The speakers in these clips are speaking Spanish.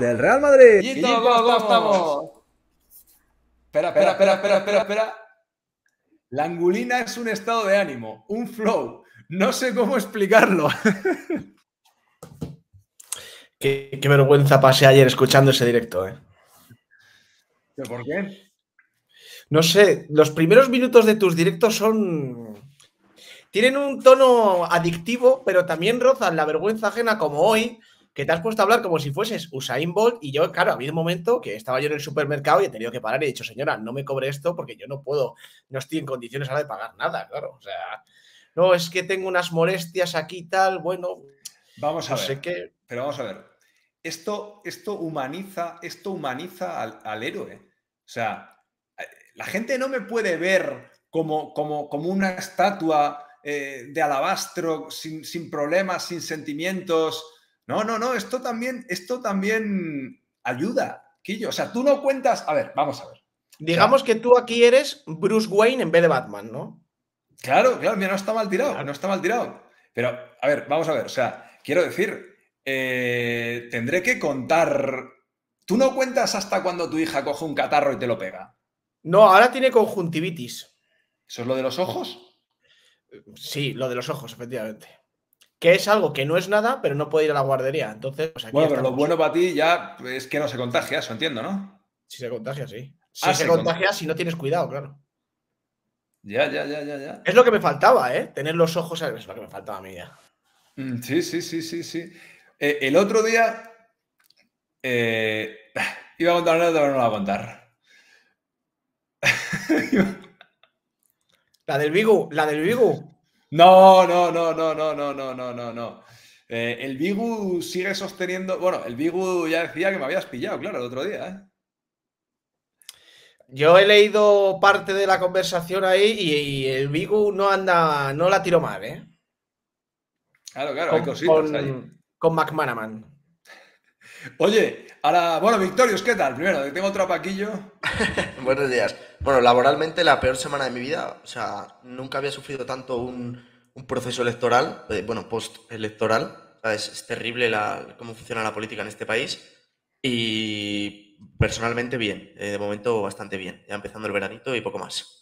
del Real Madrid. ¡Y cómo estamos! Espera, espera, espera, espera, espera, espera. La angulina es un estado de ánimo, un flow. No sé cómo explicarlo. Qué, vergüenza pasé ayer escuchando ese directo, eh. ¿Por qué? No sé, los primeros minutos de tus directos son. Tienen un tono adictivo, pero también rozan la vergüenza ajena, como hoy, que te has puesto a hablar como si fueses Usain Bolt y yo, claro, había habido un momento que estaba yo en el supermercado y he tenido que parar y he dicho, señora, no me cobre esto porque yo no puedo, no estoy en condiciones ahora de pagar nada, claro. O sea, no, es que tengo unas molestias aquí y tal, bueno. Vamos a ver. Sé Pero vamos a ver. Esto, esto humaniza, esto humaniza al, héroe. O sea, la gente no me puede ver como, como, como una estatua eh, de alabastro, sin, sin problemas, sin sentimientos, no, no, no, esto también, esto también ayuda, Quillo. O sea, tú no cuentas. A ver, vamos a ver. Digamos que tú aquí eres Bruce Wayne en vez de Batman, ¿no? Claro, claro, mira, no está mal tirado, no está mal tirado. Pero, a ver, vamos a ver, o sea, quiero decir, eh, tendré que contar. Tú no cuentas hasta cuando tu hija coge un catarro y te lo pega. No, ahora tiene conjuntivitis. ¿Eso es lo de los ojos? Sí, lo de los ojos, efectivamente que es algo que no es nada, pero no puede ir a la guardería. Entonces, Bueno, pero lo bueno para ti ya es que no se contagia, eso entiendo, ¿no? Si se contagia, sí. Si se, contagia, si no tienes cuidado, claro. Ya, ya, ya, ya, ya. Es lo que me faltaba, ¿eh? Tener los ojos, es lo que me faltaba a mí ya. Sí, sí, sí, sí, sí. el otro día iba a contar una pero no la voy a contar. la del vigo la del vigo no, no, no, no, no, no, no, no, no, eh, el Bigu sigue sosteniendo. Bueno, el Bigu ya decía que me habías pillado, claro, el otro día. ¿eh? Yo he leído parte de la conversación ahí y, el Bigu no anda, no la tiró mal, ¿eh? Claro, claro, con, Con McManaman. Oye, Ahora, bueno, Victorios, ¿qué tal? Primero, tengo otro paquillo. Buenos días. Bueno, laboralmente la peor semana de mi vida. O sea, nunca había sufrido tanto un, proceso electoral, eh, bueno, post-electoral. es, terrible la, cómo funciona la política en este país. Y personalmente bien, eh, de momento bastante bien, ya empezando el veranito y poco más.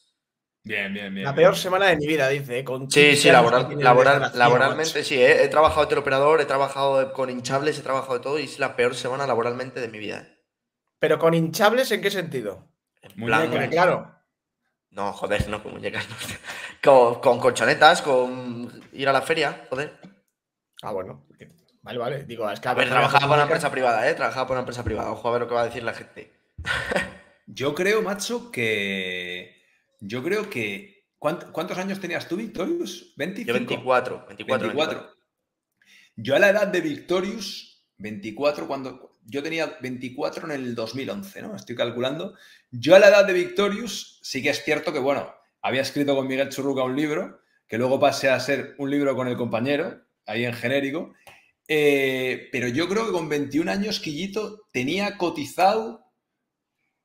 Bien, bien, bien. La peor semana de mi vida, dice. Eh, con sí, sí, laboral, laboralmente sí. Eh, he, trabajado de teleoperador, he trabajado con hinchables, he trabajado de todo y es la peor semana laboralmente de mi vida. Eh. ¿Pero con hinchables en qué sentido? Muy bien, claro. No, joder, no con muñecas. Con, colchonetas, con ir a la feria, joder. Ah, bueno. Vale, vale. Digo, es que trabajaba para una empresa privada, ¿eh? Trabajaba por una empresa privada. Ojo a ver lo que va a decir la gente. Yo creo, macho, que yo creo que. ¿Cuántos años tenías tú, Victorius? ¿25? 24, 24, Yo a la edad de Victorius, 24, cuando. Yo tenía 24 en el 2011, ¿no? Estoy calculando. Yo a la edad de Victorius, sí que es cierto que, bueno, había escrito con Miguel Churruca un libro, que luego pasé a ser un libro con el compañero, ahí en genérico. Eh, pero yo creo que con 21 años, Quillito tenía cotizado.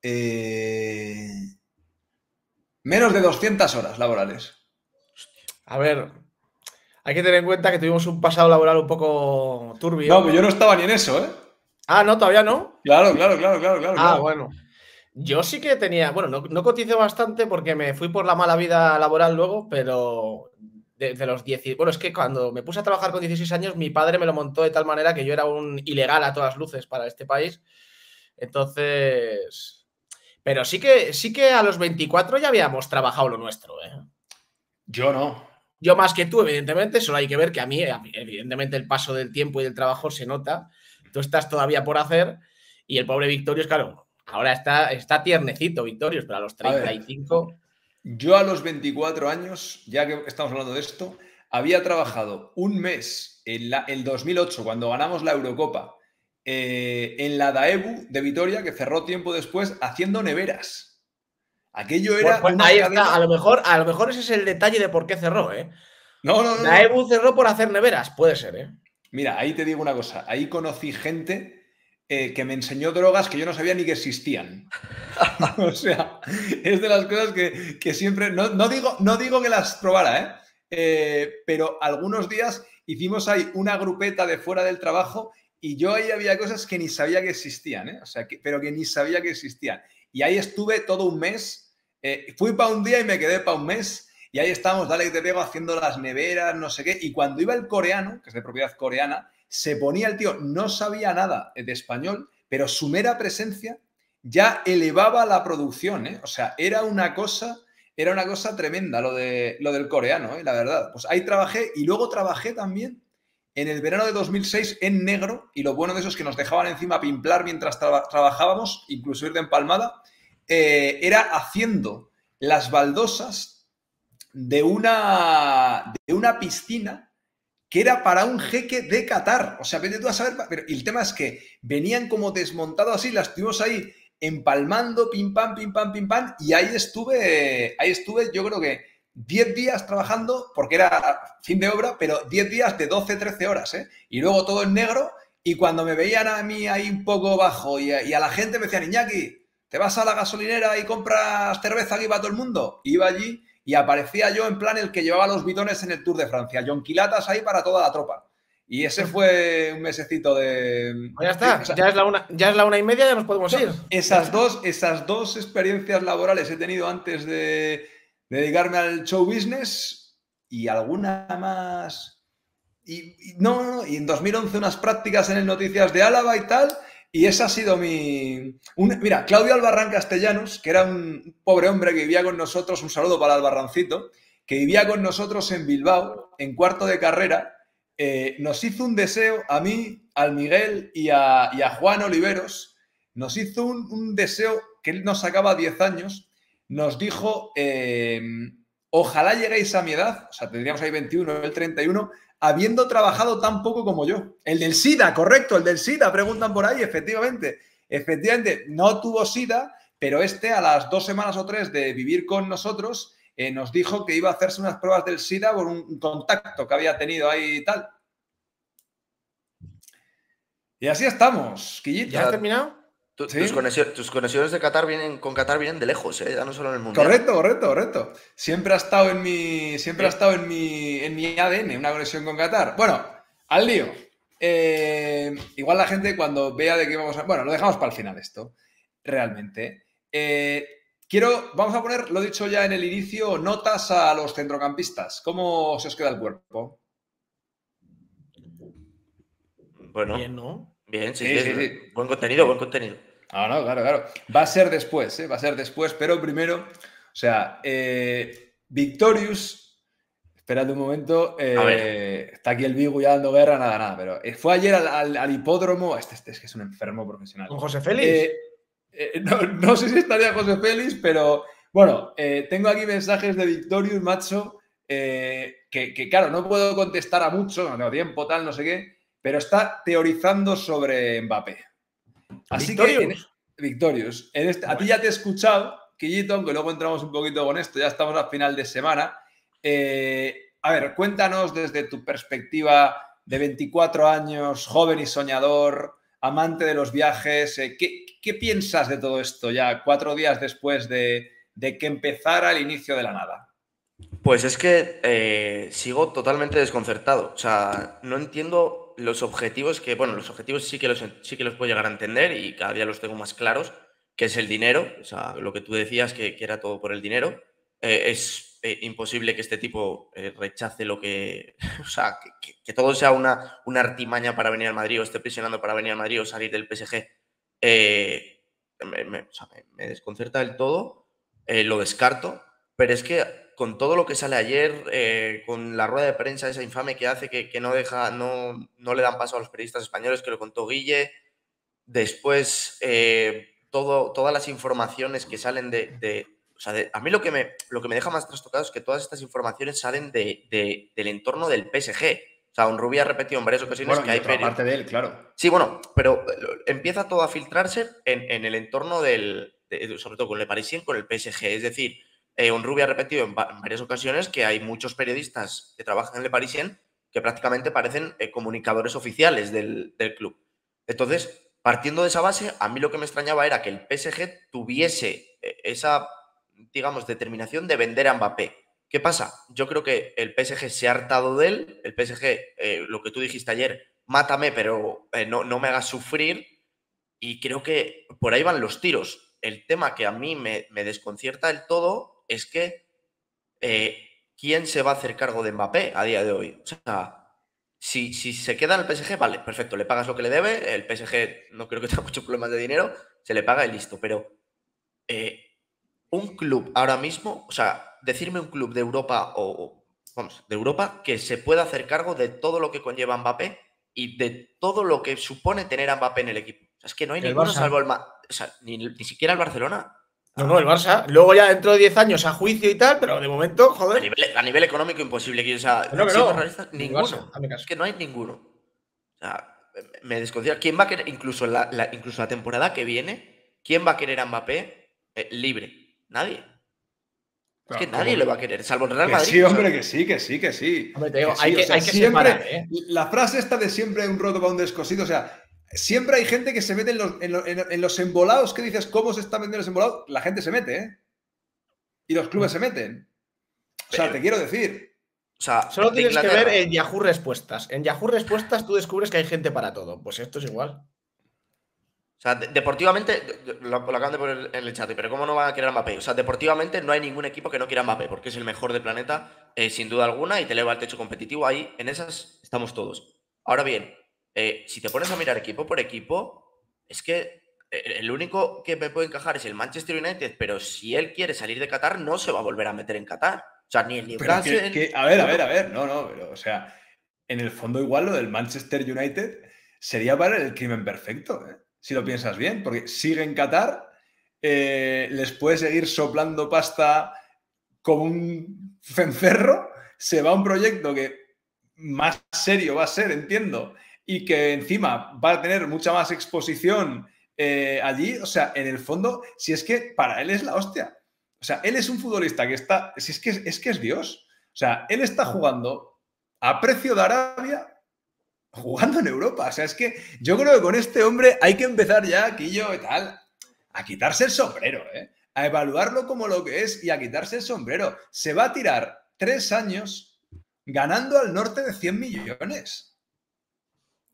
Eh, Menos de 200 horas laborales. A ver, hay que tener en cuenta que tuvimos un pasado laboral un poco turbio. No, yo no estaba ni en eso, ¿eh? Ah, no, todavía no. Claro, claro, claro, claro, claro. Ah, bueno. Yo sí que tenía, bueno, no, no bastante porque me fui por la mala vida laboral luego, pero desde los 10. Bueno, es que cuando me puse a trabajar con 16 años, mi padre me lo montó de tal manera que yo era un ilegal a todas luces para este país. Entonces, pero sí que, sí que a los 24 ya habíamos trabajado lo nuestro. ¿eh? Yo no. Yo más que tú, evidentemente, solo hay que ver que a mí, evidentemente, el paso del tiempo y del trabajo se nota. Tú estás todavía por hacer y el pobre Victorios, claro, ahora está, está tiernecito Victorios, pero a los 35... yo a los 24 años, ya que estamos hablando de esto, había trabajado un mes en el 2008, cuando ganamos la Eurocopa, eh, en la Daebu de Vitoria, que cerró tiempo después, haciendo neveras. Aquello pues, era. Pues, a lo, mejor, a lo mejor ese es el detalle de por qué cerró, ¿eh? No, no, cerró por hacer neveras, puede ser, ¿eh? Mira, ahí te digo una cosa, ahí conocí gente eh, que me enseñó drogas que yo no sabía ni que existían. o sea, es de las cosas que, siempre, no, digo, no digo que las probara, pero algunos días hicimos ahí una grupeta de fuera del trabajo y yo ahí había cosas que ni sabía que existían, ¿eh? pero que ni sabía que existían. Y ahí estuve todo un mes. Eh, fui para un día y me quedé para un mes. Y ahí estábamos, dale que te pego, haciendo las neveras, no sé qué. Y cuando iba el coreano, que es de propiedad coreana, se ponía el tío, no sabía nada de español, pero su mera presencia ya elevaba la producción. ¿eh? O sea, era una cosa, era una cosa tremenda lo, de, lo del coreano, la verdad. Pues ahí trabajé y luego trabajé también en el verano de 2006 en negro, y lo bueno de eso es que nos dejaban encima pimplar mientras trabajábamos, incluso ir de empalmada, eh, era haciendo las baldosas de una, de una piscina que era para un jeque de Qatar. O sea, vete tú a saber, pero el tema es que venían como desmontado así, las tuvimos ahí empalmando, pim pam, pim pam, pim pam, y ahí estuve, ahí estuve, yo creo que 10 días trabajando, porque era fin de obra, pero 10 días de 12, 13 horas, ¿eh? Y luego todo en negro, y cuando me veían a mí ahí un poco bajo y a, la gente me decían, Iñaki, ¿te vas a la gasolinera y compras cerveza aquí para todo el mundo? Iba allí y aparecía yo en plan el que llevaba los bidones en el Tour de Francia, John Quilatas ahí para toda la tropa. Y ese fue un mesecito de. Pues ya está, ya, es la una, y media, ya nos podemos ir. Esas dos, esas dos experiencias laborales he tenido antes de, dedicarme al show business y alguna más. Y, no, no, y en 2011 unas prácticas en el Noticias de Álava y tal. Y esa ha sido mi... mira, Claudio Albarrán Castellanos, que era un pobre hombre que vivía con nosotros, un saludo para Albarrancito, que vivía con nosotros en Bilbao, en cuarto de carrera, eh, nos hizo un deseo a mí, al Miguel y a, Juan Oliveros, nos hizo un, un deseo que él nos sacaba 10 años, nos dijo, em, ojalá lleguéis a mi edad, o sea, tendríamos ahí 21, el 31, habiendo trabajado tan poco como yo. El del SIDA, correcto, el del SIDA, preguntan por ahí, efectivamente. Efectivamente, no tuvo SIDA, pero este a las dos semanas o tres de vivir con nosotros eh, nos dijo que iba a hacerse unas pruebas del SIDA por un contacto que había tenido ahí y tal. Y así estamos, Quillita. ¿Ya terminado? tus, conexiones, de Qatar vienen, con Qatar vienen de lejos, eh, ya no solo en el mundo. Correcto, correcto, correcto. Siempre ha estado en mi, siempre ha estado en mi, en mi ADN una conexión con Qatar. Bueno, al lío. Eh, igual la gente cuando vea de qué vamos a... Bueno, lo dejamos para el final esto, realmente. Eh, quiero, vamos a poner, lo he dicho ya en el inicio, notas a los centrocampistas. ¿Cómo se os queda el cuerpo? Bueno, bien, ¿no? Bien, sí, sí, sí. buen contenido, buen contenido. Ah, no, claro, claro. Va a ser después, ¿eh? va a ser después, pero primero, o sea, Victorius, eh, Victorious, esperad un momento, eh, está aquí el Vigo ya dando guerra, nada, nada, pero fue ayer al, hipódromo, este, este, es que es un enfermo profesional. ¿Con José Félix? No, sé si estaría José Félix, pero bueno, tengo aquí mensajes de Victorius, macho, que, que, claro, no puedo contestar a mucho, no tengo tiempo, tal, no sé qué, pero está teorizando sobre Mbappé. Así que, Victorios, este- este- a ti ya te he escuchado, Quillito, aunque luego entramos un poquito con esto, ya estamos a final de semana. Eh, a ver, cuéntanos desde tu perspectiva de 24 años, joven y soñador, amante de los viajes, eh, ¿qué, piensas de todo esto ya cuatro días después de, que empezara el inicio de la nada? Pues es que eh, sigo totalmente desconcertado. O sea, no entiendo los objetivos que, bueno, los objetivos sí que los, sí que los puedo llegar a entender y cada día los tengo más claros, que es el dinero, o sea, lo que tú decías que, era todo por el dinero. Eh, es eh, imposible que este tipo eh, rechace lo que, o sea, que, todo sea una, una, artimaña para venir al Madrid o esté presionando para venir al Madrid o salir del PSG. Me, me, me, desconcerta del todo, lo descarto, pero es que con todo lo que sale ayer, eh, con la rueda de prensa esa infame que hace que, no deja, no, no, le dan paso a los periodistas españoles, que lo contó Guille. Después, eh, todo, todas las informaciones que salen de, a mí lo que, me, lo que me deja más trastocado es que todas estas informaciones salen de, del entorno del PSG. O sea, un Rubí ha repetido en varias ocasiones que hay... periodistas... parte de él, claro. Sí, bueno, pero eh, empieza todo a filtrarse en, en el entorno del... sobre todo con el Parisien, con el PSG. Es decir, eh, un Rubio ha repetido en, varias ocasiones que hay muchos periodistas que trabajan en Le Parisien que prácticamente parecen eh, comunicadores oficiales del, del, club. Entonces, partiendo de esa base, a mí lo que me extrañaba era que el PSG tuviese eh, esa, digamos, determinación de vender a Mbappé. ¿Qué pasa? Yo creo que el PSG se ha hartado de él. El PSG, lo que tú dijiste ayer, mátame, pero no, me hagas sufrir. Y creo que por ahí van los tiros. El tema que a mí me, me desconcierta del todo es que eh, ¿quién se va a hacer cargo de Mbappé a día de hoy? O sea, si, se queda en el PSG, vale, perfecto, le pagas lo que le debe, el PSG no creo que tenga muchos problemas de dinero, se le paga y listo, pero eh, un club ahora mismo, o sea, decirme un club de Europa o, vamos, de Europa que se pueda hacer cargo de todo lo que conlleva Mbappé y de todo lo que supone tener a Mbappé en el equipo. O sea, es que no hay ninguno salvo el... o sea, ni siquiera el Barcelona. No, no, el Barça. Luego ya dentro de 10 años a juicio y tal, pero de momento, joder. A nivel, económico imposible. sea, no, pero no. ninguno. Barça, Que no hay ninguno. O sea, me desconcierto. ¿Quién va a querer, incluso la, temporada que viene, quién va a querer a Mbappé eh, libre? Nadie. Es que nadie lo va a querer, salvo el Real Madrid. sí, hombre, que sí, que sí, que sí. Hombre, te digo, hay, que, siempre, separar, ¿eh? La frase esta de siempre un roto para un descosido, o sea, Siempre hay gente que se mete en los, en, embolados que dices cómo se está vendiendo los embolados. La gente se mete, ¿eh? Y los clubes mm. se meten. O sea, te quiero decir. O sea, solo tienes que ver en Yahoo Respuestas. En Yahoo Respuestas tú descubres que hay gente para todo. Pues esto es igual. O sea, deportivamente, lo, lo, acaban de poner en el chat, pero ¿cómo no van a querer a Mbappé? O sea, deportivamente no hay ningún equipo que no quiera a Mbappé, porque es el mejor del planeta, eh, sin duda alguna, y te eleva al techo competitivo. Ahí, en esas, estamos todos. Ahora bien, eh, si te pones a mirar equipo por equipo, es que eh, el único que me puede encajar es el Manchester United, pero si él quiere salir de Qatar, no se va a volver a meter en Qatar. O sea, ni el Newcastle. Que, a ver, a ver, a ver. No, no, pero, o sea, en el fondo, igual lo del Manchester United sería para el crimen perfecto, ¿eh? si lo piensas bien, porque sigue en Qatar, les puede seguir soplando pasta como un cencerro, se va a un proyecto que más serio va a ser, entiendo, y que encima va a tener mucha más exposición eh, allí. O sea, en el fondo, si es que para él es la hostia. O sea, él es un futbolista que está. Si es que es, que es Dios. O sea, él está jugando a precio de Arabia jugando en Europa. O sea, es que yo creo que con este hombre hay que empezar ya, aquí yo y tal, a quitarse el sombrero, ¿eh? a evaluarlo como lo que es y a quitarse el sombrero. Se va a tirar tres años ganando al norte de 100 millones.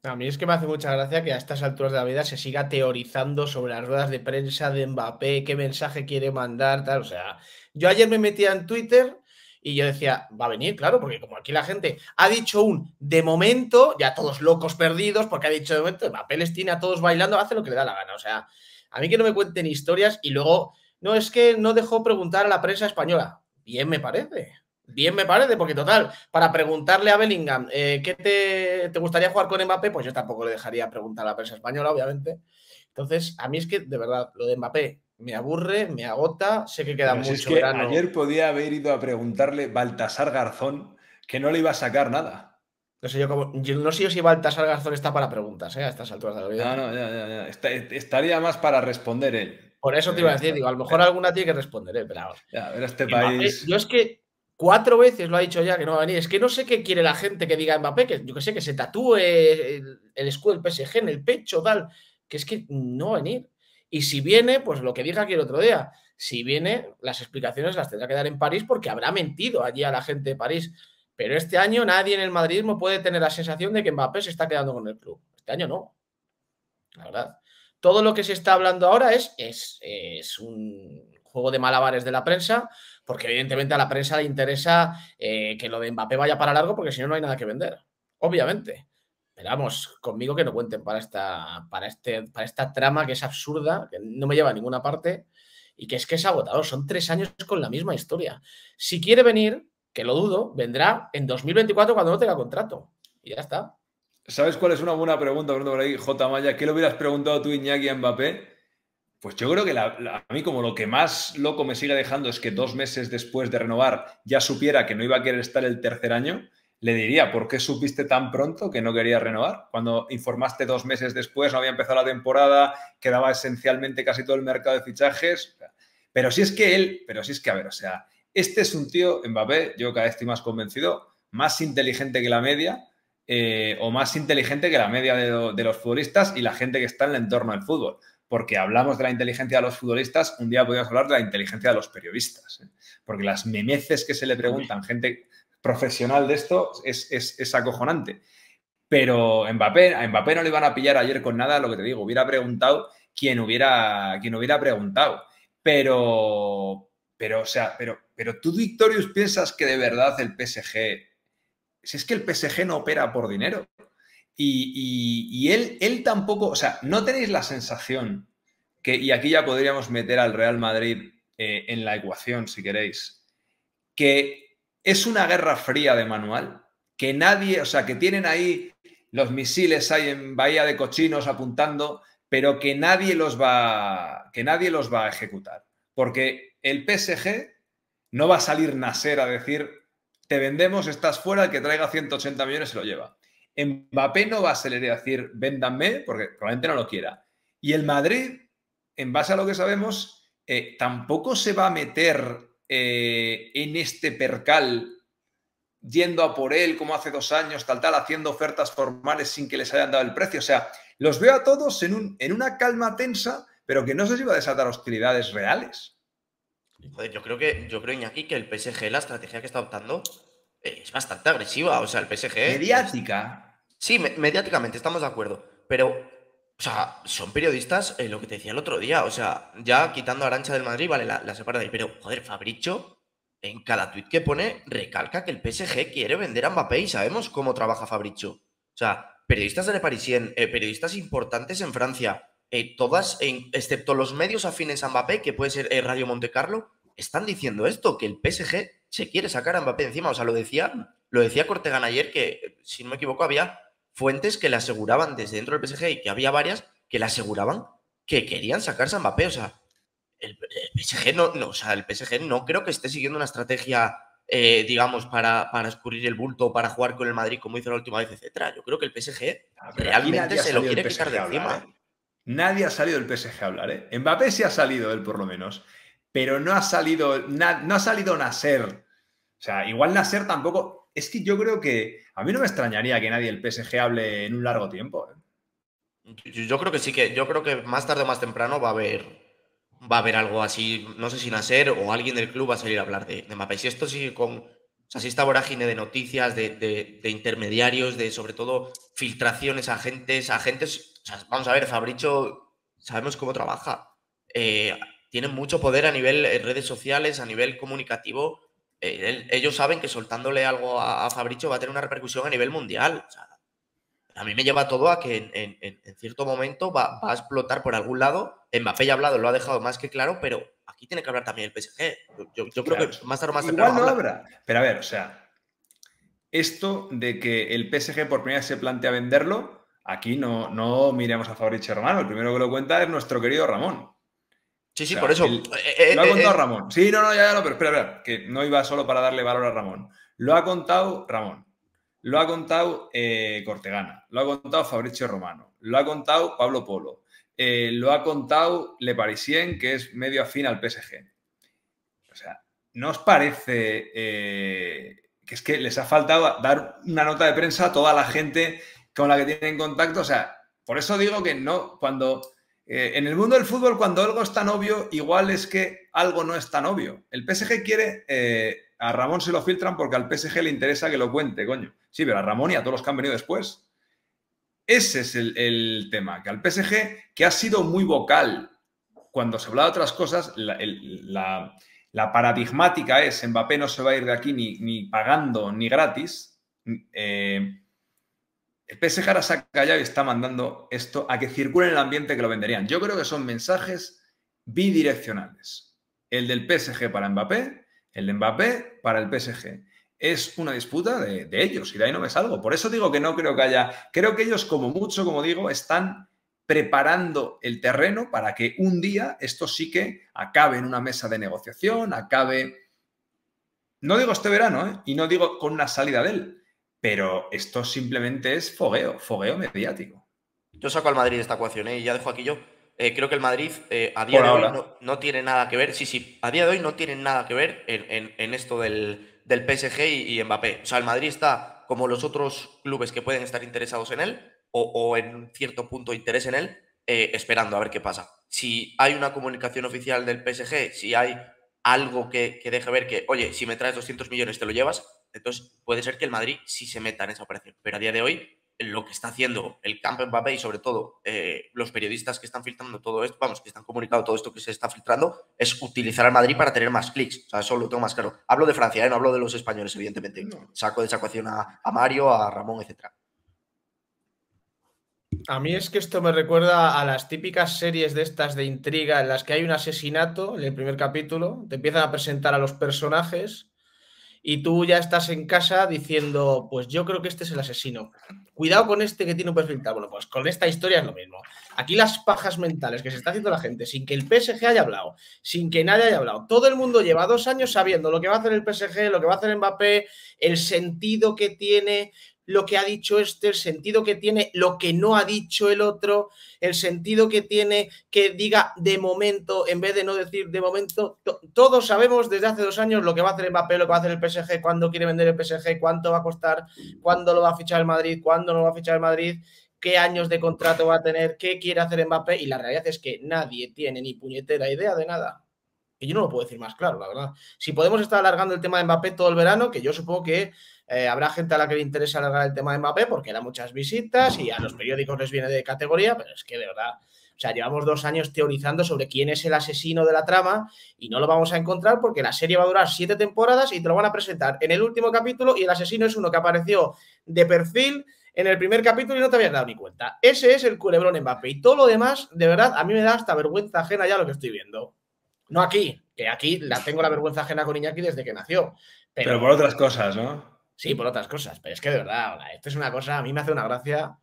A mí es que me hace mucha gracia que a estas alturas de la vida se siga teorizando sobre las ruedas de prensa de Mbappé, qué mensaje quiere mandar, tal. O sea, yo ayer me metía en Twitter y yo decía, va a venir, claro, porque como aquí la gente ha dicho un de momento, ya todos locos perdidos, porque ha dicho de momento, Mbappé les tiene a todos bailando, hace lo que le da la gana. O sea, a mí que no me cuenten historias y luego, no es que no dejó preguntar a la prensa española. Bien, me parece bien me parece, porque total, para preguntarle a Bellingham, eh, ¿qué te, gustaría jugar con Mbappé? Pues yo tampoco le dejaría preguntar a la prensa española, obviamente. Entonces, a mí es que, de verdad, lo de Mbappé me aburre, me agota, sé que queda mucho es que verano. Ayer podía haber ido a preguntarle Baltasar Garzón que no le iba a sacar nada. No sé yo, como no sé si Baltasar Garzón está para preguntas, eh, A estas alturas de la vida. No, no, ya, ya, estaría más para responder él. Por eso te iba a decir, digo, a lo mejor alguna tiene que responder, ¿eh? pero. Ya, a ver, este país. yo es que Cuatro veces lo ha dicho ya que no va a venir. Es que no sé qué quiere la gente que diga Mbappé, que yo que sé, que se tatúe el, escudo del PSG en el pecho, tal. Que es que no va a venir. Y si viene, pues lo que dije aquí el otro día, si viene, las explicaciones las tendrá que dar en París porque habrá mentido allí a la gente de París. Pero este año nadie en el madridismo puede tener la sensación de que Mbappé se está quedando con el club. Este año no. La verdad. Todo lo que se está hablando ahora es, es un juego de malabares de la prensa, porque evidentemente a la prensa le interesa eh, que lo de Mbappé vaya para largo, porque si no, no hay nada que vender, obviamente. Pero vamos, conmigo que no cuenten para esta, para, este, para esta trama que es absurda, que no me lleva a ninguna parte y que es que es agotado. Son tres años con la misma historia. Si quiere venir, que lo dudo, vendrá en 2024 cuando no tenga contrato. Y ya está. ¿Sabes cuál es una buena pregunta, Bruno, por ahí, J. Maya? ¿Qué le hubieras preguntado tú, Iñaki, a Mbappé pues yo creo que a mí como lo que más loco me sigue dejando es que dos meses después de renovar ya supiera que no iba a querer estar el tercer año, le diría, ¿por qué supiste tan pronto que no quería renovar? Cuando informaste dos meses después, no había empezado la temporada, quedaba esencialmente casi todo el mercado de fichajes. Pero si es que él, pero si es que, a ver, o sea, este es un tío, Mbappé, yo cada vez estoy más convencido, más inteligente que la media, eh, o más inteligente que la media de, de, los futbolistas y la gente que está en el entorno del fútbol porque hablamos de la inteligencia de los futbolistas, un día podríamos hablar de la inteligencia de los periodistas, ¿eh? porque las memeces que se le preguntan gente profesional de esto es, acojonante. Pero a Mbappé no le iban a pillar ayer con nada, lo que te digo, hubiera preguntado quien hubiera, quien hubiera preguntado. Pero, pero, o sea, pero, pero tú, Victorius, piensas que de verdad el PSG, si es que el PSG no opera por dinero, y, él, tampoco, o sea, no tenéis la sensación que, y aquí ya podríamos meter al Real Madrid eh, en la ecuación, si queréis, que es una guerra fría de manual, que nadie, o sea, que tienen ahí los misiles ahí en Bahía de Cochinos apuntando, pero que nadie los va, que nadie los va a ejecutar. Porque el PSG no va a salir nacer a decir, te vendemos, estás fuera, el que traiga 180 millones se lo lleva. Mbappé no va a salir a decir, véndanme, porque probablemente no lo quiera. Y el Madrid, en base a lo que sabemos, eh, tampoco se va a meter eh, en este percal yendo a por él como hace dos años, tal, tal, haciendo ofertas formales sin que les hayan dado el precio. O sea, los veo a todos en, un, en una calma tensa, pero que no sé si va a desatar hostilidades reales. Joder, yo creo que, yo creo, aquí que el PSG, la estrategia que está optando, eh, es bastante agresiva. O sea, el PSG. Mediática. Sí, mediáticamente estamos de acuerdo, pero, o sea, son periodistas eh, lo que te decía el otro día, o sea, ya quitando a Arancha del Madrid, vale, la, separa de ahí, pero, joder, Fabricio, en cada tuit que pone, recalca que el PSG quiere vender a Mbappé y sabemos cómo trabaja Fabricio. O sea, periodistas de Le Parisien, eh, periodistas importantes en Francia, eh, todas, excepto los medios afines a Mbappé, que puede ser Radio Monte Carlo, están diciendo esto, que el PSG se quiere sacar a Mbappé encima. O sea, lo decía, lo decía Cortegana ayer, que si no me equivoco había fuentes que le aseguraban desde dentro del PSG y que había varias que le aseguraban que querían sacarse a Mbappé. O sea, el, PSG no, no, o sea, el PSG no creo que esté siguiendo una estrategia, eh, digamos, para, para escurrir el bulto, para jugar con el Madrid como hizo la última vez, etcétera. Yo creo que el PSG realmente se lo quiere quitar de encima. ¿eh? Nadie ha salido del PSG a hablar, ¿eh? Mbappé sí ha salido él, por lo menos. Pero no ha salido, no ha salido Nasser. O sea, igual Nasser tampoco es que yo creo que a mí no me extrañaría que nadie el PSG hable en un largo tiempo. ¿eh? Yo, creo que sí que, yo creo que más tarde o más temprano va a haber, va a haber algo así, no sé si Nacer o alguien del club va a salir a hablar de, de Y Si esto sigue con, o sea, si esta vorágine de noticias, de, intermediarios, de sobre todo filtraciones, agentes, agentes, vamos a ver, Fabricio, sabemos cómo trabaja. Eh, tiene mucho poder a nivel eh, redes sociales, a nivel comunicativo ellos saben que soltándole algo a, Fabricio va a tener una repercusión a nivel mundial. a mí me lleva todo a que en, cierto momento va, a explotar por algún lado. Mbappé ya ha hablado, lo ha dejado más que claro, pero aquí tiene que hablar también el PSG. Yo, creo que más tarde o más Pero a ver, o sea, esto de que el PSG por primera vez se plantea venderlo, aquí no, no miremos a Fabricio Romano. El primero que lo cuenta es nuestro querido Ramón. Sí, sí, por eso. Eh, eh, lo ha eh, contado Ramón. Sí, no, no, ya, ya, no, pero espera, espera, que no iba solo para darle valor a Ramón. Lo ha contado Ramón. Lo ha contado Cortegana. Lo ha contado Fabricio Romano. Lo ha contado Pablo Polo. lo ha contado Le Parisien, que es medio afín al PSG. O sea, ¿no os parece que es que les ha faltado dar una nota de prensa a toda la gente con la que tienen contacto? O sea, por eso digo que no, cuando eh, en el mundo del fútbol, cuando algo es tan obvio, igual es que algo no es tan obvio. El PSG quiere, eh, a Ramón se lo filtran porque al PSG le interesa que lo cuente, coño. Sí, pero a Ramón y a todos los que han venido después. Ese es el, tema, que al PSG, que ha sido muy vocal cuando se habla de otras cosas, la, paradigmática es Mbappé no se va a ir de aquí ni, pagando ni gratis. Eh, el PSG ahora se ha callado y está mandando esto a que circule en el ambiente que lo venderían. Yo creo que son mensajes bidireccionales. El del PSG para Mbappé, el de Mbappé para el PSG. Es una disputa de, ellos y de ahí no me salgo. Por eso digo que no creo que haya... Creo que ellos como mucho, como digo, están preparando el terreno para que un día esto sí que acabe en una mesa de negociación, acabe, no digo este verano, ¿eh? y no digo con una salida de él, pero esto simplemente es fogueo, fogueo mediático. Yo saco al Madrid de esta ecuación ¿eh? y ya dejo aquí yo. Eh, creo que el Madrid eh, a día de hoy no, tiene nada que ver. Sí, sí, a día de hoy no tienen nada que ver en, esto del, PSG y, Mbappé. O sea, el Madrid está como los otros clubes que pueden estar interesados en él o, en cierto punto interés en él, esperando a ver qué pasa. Si hay una comunicación oficial del PSG, si hay algo que, que deje ver que, oye, si me traes 200 millones te lo llevas, entonces, puede ser que el Madrid sí se meta en esa operación, pero a día de hoy lo que está haciendo el campo Mbappé y sobre todo eh, los periodistas que están filtrando todo esto, vamos, que están comunicando todo esto que se está filtrando, es utilizar al Madrid para tener más clics. O sea, eso lo tengo más claro. Hablo de Francia, ¿eh? no hablo de los españoles, evidentemente. Saco de esa ecuación a, Mario, a Ramón, etc A mí es que esto me recuerda a las típicas series de estas de intriga en las que hay un asesinato en el primer capítulo, te empiezan a presentar a los personajes y tú ya estás en casa diciendo, pues yo creo que este es el asesino. Cuidado con este que tiene un perfil Bueno, pues con esta historia es lo mismo. Aquí las pajas mentales que se está haciendo la gente, sin que el PSG haya hablado, sin que nadie haya hablado. Todo el mundo lleva dos años sabiendo lo que va a hacer el PSG, lo que va a hacer Mbappé, el sentido que tiene, lo que ha dicho este, el sentido que tiene lo que no ha dicho el otro, el sentido que tiene que diga de momento en vez de no decir de momento. todos sabemos desde hace dos años lo que va a hacer Mbappé, lo que va a hacer el PSG, cuándo quiere vender el PSG, cuánto va a costar, cuándo lo va a fichar el Madrid, cuándo no lo va a fichar el Madrid, qué años de contrato va a tener, qué quiere hacer Mbappé y la realidad es que nadie tiene ni puñetera idea de nada que yo no lo puedo decir más claro, la verdad. Si podemos estar alargando el tema de Mbappé todo el verano, que yo supongo que eh, habrá gente a la que le interesa alargar el tema de Mbappé porque da muchas visitas y a los periódicos les viene de categoría, pero es que de verdad, o sea, llevamos dos años teorizando sobre quién es el asesino de la trama y no lo vamos a encontrar porque la serie va a durar siete temporadas y te lo van a presentar en el último capítulo y el asesino es uno que apareció de perfil en el primer capítulo y no te habías dado ni cuenta. Ese es el culebrón Mbappé y todo lo demás, de verdad, a mí me da hasta vergüenza ajena ya lo que estoy viendo. No aquí, que aquí la tengo la vergüenza ajena con Iñaki desde que nació. Pero, por otras cosas, ¿no? Sí, por otras cosas. Pero es que de verdad, esto es una cosa, a mí me hace una gracia.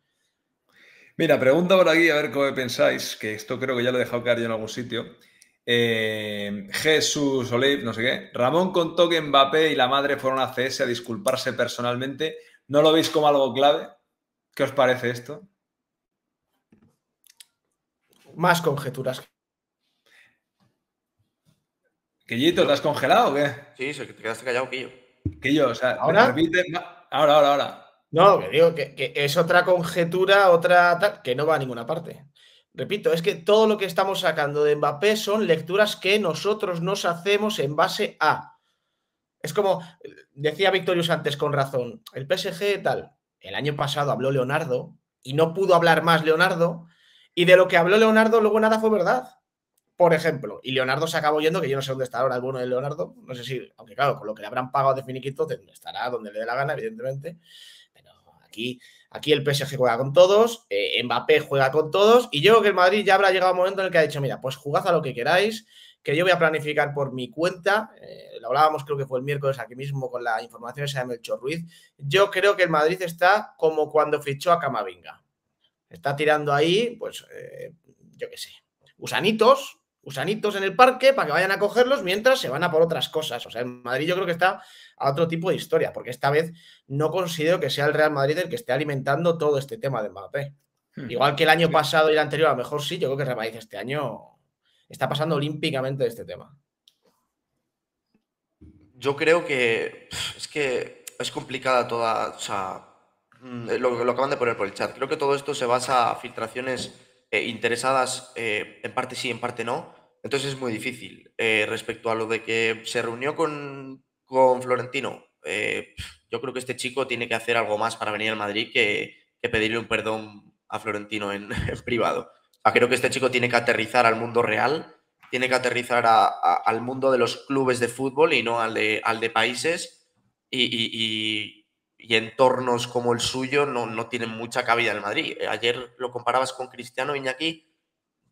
Mira, pregunta por aquí, a ver cómo pensáis, que esto creo que ya lo he dejado caer yo en algún sitio. Eh, Jesús Olive, no sé qué. Ramón contó que Mbappé y la madre fueron a CS a disculparse personalmente. ¿No lo veis como algo clave? ¿Qué os parece esto? Más conjeturas Quillito, ¿te has congelado o qué? Sí, te quedaste callado, Quillo. Quillo, o sea, ¿Ahora? Ahora, ahora, ahora. No, que digo que, que, es otra conjetura, otra tal, que no va a ninguna parte. Repito, es que todo lo que estamos sacando de Mbappé son lecturas que nosotros nos hacemos en base a. Es como decía Victorius antes con razón, el PSG tal. El año pasado habló Leonardo y no pudo hablar más Leonardo y de lo que habló Leonardo luego nada fue verdad por ejemplo, y Leonardo se acabó yendo, que yo no sé dónde está ahora el de Leonardo, no sé si, aunque claro, con lo que le habrán pagado de finiquito, estará donde le dé la gana, evidentemente, pero aquí, aquí el PSG juega con todos, eh, Mbappé juega con todos, y yo creo que el Madrid ya habrá llegado un momento en el que ha dicho, mira, pues jugad a lo que queráis, que yo voy a planificar por mi cuenta, eh, lo hablábamos creo que fue el miércoles aquí mismo con la información de Melchor Ruiz, yo creo que el Madrid está como cuando fichó a Camavinga, está tirando ahí, pues, eh, yo qué sé, gusanitos, gusanitos en el parque para que vayan a cogerlos mientras se van a por otras cosas. O sea, el Madrid yo creo que está a otro tipo de historia, porque esta vez no considero que sea el Real Madrid el que esté alimentando todo este tema de Mbappé. Hmm. Igual que el año pasado y el anterior, a lo mejor sí, yo creo que Real Madrid este año está pasando olímpicamente de este tema. Yo creo que es que es complicada toda, o sea, mm, lo, lo acaban de poner por el chat. Creo que todo esto se basa a filtraciones eh, interesadas, eh, en parte sí, en parte no, entonces es muy difícil. Eh, respecto a lo de que se reunió con, Florentino, eh, yo creo que este chico tiene que hacer algo más para venir al Madrid que, pedirle un perdón a Florentino en, privado. creo que este chico tiene que aterrizar al mundo real, tiene que aterrizar al mundo de los clubes de fútbol y no al de, al de países. Y, entornos como el suyo no, no tienen mucha cabida en Madrid. Eh, ayer lo comparabas con Cristiano Iñaki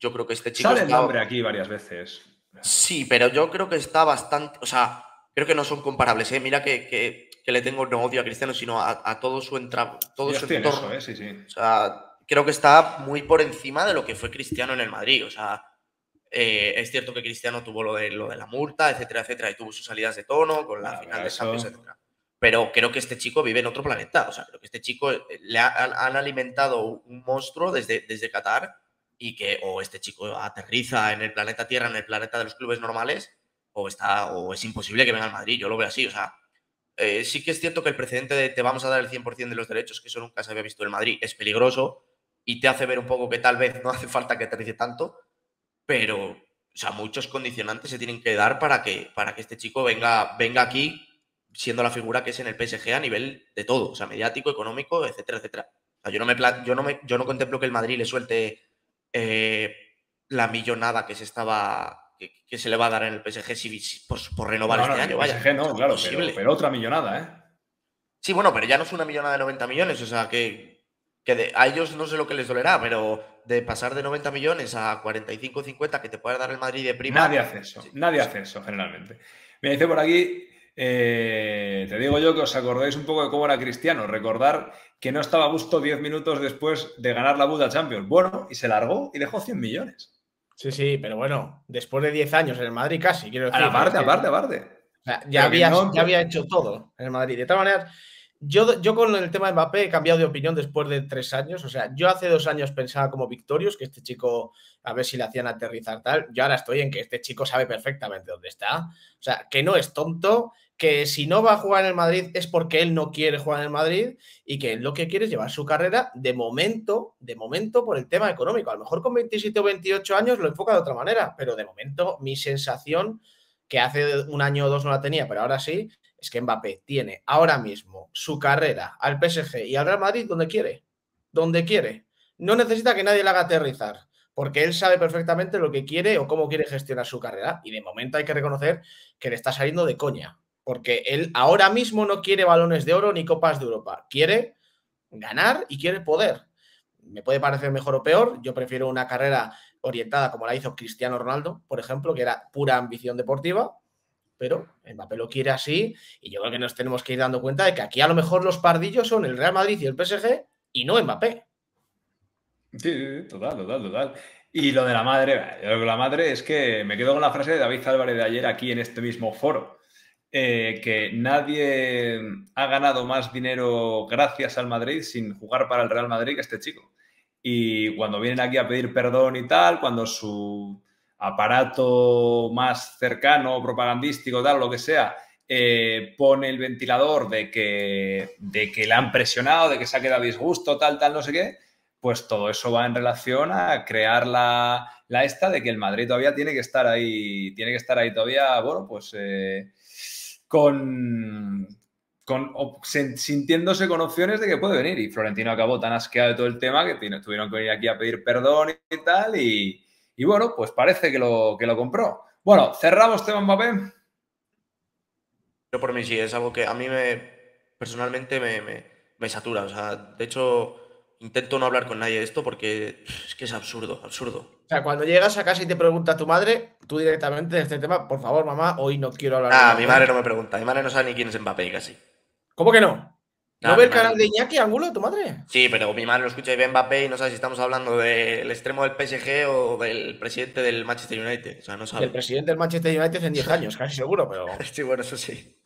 yo creo que este chico. Sale el nombre aquí varias veces. Sí, pero yo creo que está bastante. O sea, creo que no son comparables. ¿eh? Mira que, le tengo no odio a Cristiano, sino a, todo su, entra... todo ¿eh? creo que está muy por encima de lo que fue Cristiano en el Madrid. O sea, eh, es cierto que Cristiano tuvo lo de, lo de la multa, etcétera, etcétera, y tuvo sus salidas de tono con la final de eso... etcétera. Pero creo que este chico vive en otro planeta. O sea, creo que este chico le han alimentado un monstruo desde, desde Qatar y que o este chico aterriza en el planeta Tierra, en el planeta de los clubes normales, o, está, o es imposible que venga al Madrid. Yo lo veo así. O sea, eh, sí que es cierto que el precedente de te vamos a dar el 100% de los derechos, que eso nunca se había visto en el Madrid, es peligroso y te hace ver un poco que tal vez no hace falta que aterrice tanto, pero o sea, muchos condicionantes se tienen que dar para que, para que este chico venga, venga aquí siendo la figura que es en el PSG a nivel de todo, o sea, mediático, económico, etcétera, etcétera. yo, no me, yo, no me, yo no contemplo que el Madrid le suelte eh, la millonada que se estaba que, se le va a dar en el PSG si, pues, por, renovar este año. no, claro, pero, otra millonada, ¿eh? Sí, bueno, pero ya no es una millonada de 90 millones, o sea que, que a ellos no sé lo que les dolerá, pero de pasar de 90 millones a 45 50 que te puede dar el Madrid de prima. Nadie hace eso, nadie hace eso generalmente. Me dice por aquí, eh, te digo yo que os acordáis un poco de cómo era Cristiano. Recordar que no estaba justo gusto 10 minutos después de ganar la Buda Champions. Bueno, y se largó y dejó 100 millones. Sí, sí, pero bueno, después de 10 años en el Madrid casi, quiero decir. Ah, aparte, aparte, aparte. ya, había, hecho todo en el Madrid. De todas maneras yo, yo con el tema de Mbappé he cambiado de opinión después de tres años. O sea, yo hace dos años pensaba como victorios que este chico, a ver si le hacían aterrizar tal. Yo ahora estoy en que este chico sabe perfectamente dónde está. O sea, que no es tonto, que si no va a jugar en el Madrid es porque él no quiere jugar en el Madrid y que él lo que quiere es llevar su carrera de momento, de momento por el tema económico. A lo mejor con 27 o 28 años lo enfoca de otra manera, pero de momento mi sensación, que hace un año o dos no la tenía, pero ahora sí, es que Mbappé tiene ahora mismo su carrera al PSG y al Real Madrid donde quiere, donde quiere. No necesita que nadie le haga aterrizar porque él sabe perfectamente lo que quiere o cómo quiere gestionar su carrera. Y de momento hay que reconocer que le está saliendo de coña porque él ahora mismo no quiere balones de oro ni copas de Europa, quiere ganar y quiere poder. Me puede parecer mejor o peor, yo prefiero una carrera orientada como la hizo Cristiano Ronaldo, por ejemplo, que era pura ambición deportiva, pero Mbappé lo quiere así y yo creo que nos tenemos que ir dando cuenta de que aquí a lo mejor los pardillos son el Real Madrid y el PSG y no Mbappé. Sí, total, total, total. Y lo de la madre, lo de la madre es que me quedo con la frase de David Álvarez de ayer aquí en este mismo foro. Eh, que nadie ha ganado más dinero gracias al Madrid sin jugar para el Real Madrid que este chico. Y cuando vienen aquí a pedir perdón y tal, cuando su aparato más cercano, propagandístico, tal, lo que sea, eh, pone el ventilador de que, de que la han presionado, de que se ha quedado disgusto, tal, tal, no sé qué, pues todo eso va en relación a crear la, la esta de que el Madrid todavía tiene que estar ahí, tiene que estar ahí todavía, bueno, pues... Eh, con, con, sintiéndose con opciones de que puede venir. Y Florentino acabó tan asqueado de todo el tema que tuvieron que venir aquí a pedir perdón y tal. Y, bueno, pues parece que lo, lo compró. Bueno, cerramos tema Mbappé. Yo por mí sí, es algo que a mí me, personalmente me, me satura. O sea, de hecho, intento no hablar con nadie de esto porque es que es absurdo, absurdo. O sea, cuando llegas a casa y te pregunta tu madre, tú directamente de este tema, por favor, mamá, hoy no quiero hablar. Ah, mi madre no me pregunta, mi madre no sabe ni quién es Mbappé casi. ¿Cómo que no? ¿No ah, ve el canal de Iñaki Angulo, tu madre? Sí, pero mi madre lo escucha y ve Mbappé y no sabe si estamos hablando del extremo del PSG o del presidente del Manchester United. O sea, no sabe. El presidente del Manchester United en 10 años, casi seguro, pero. sí, bueno, eso sí.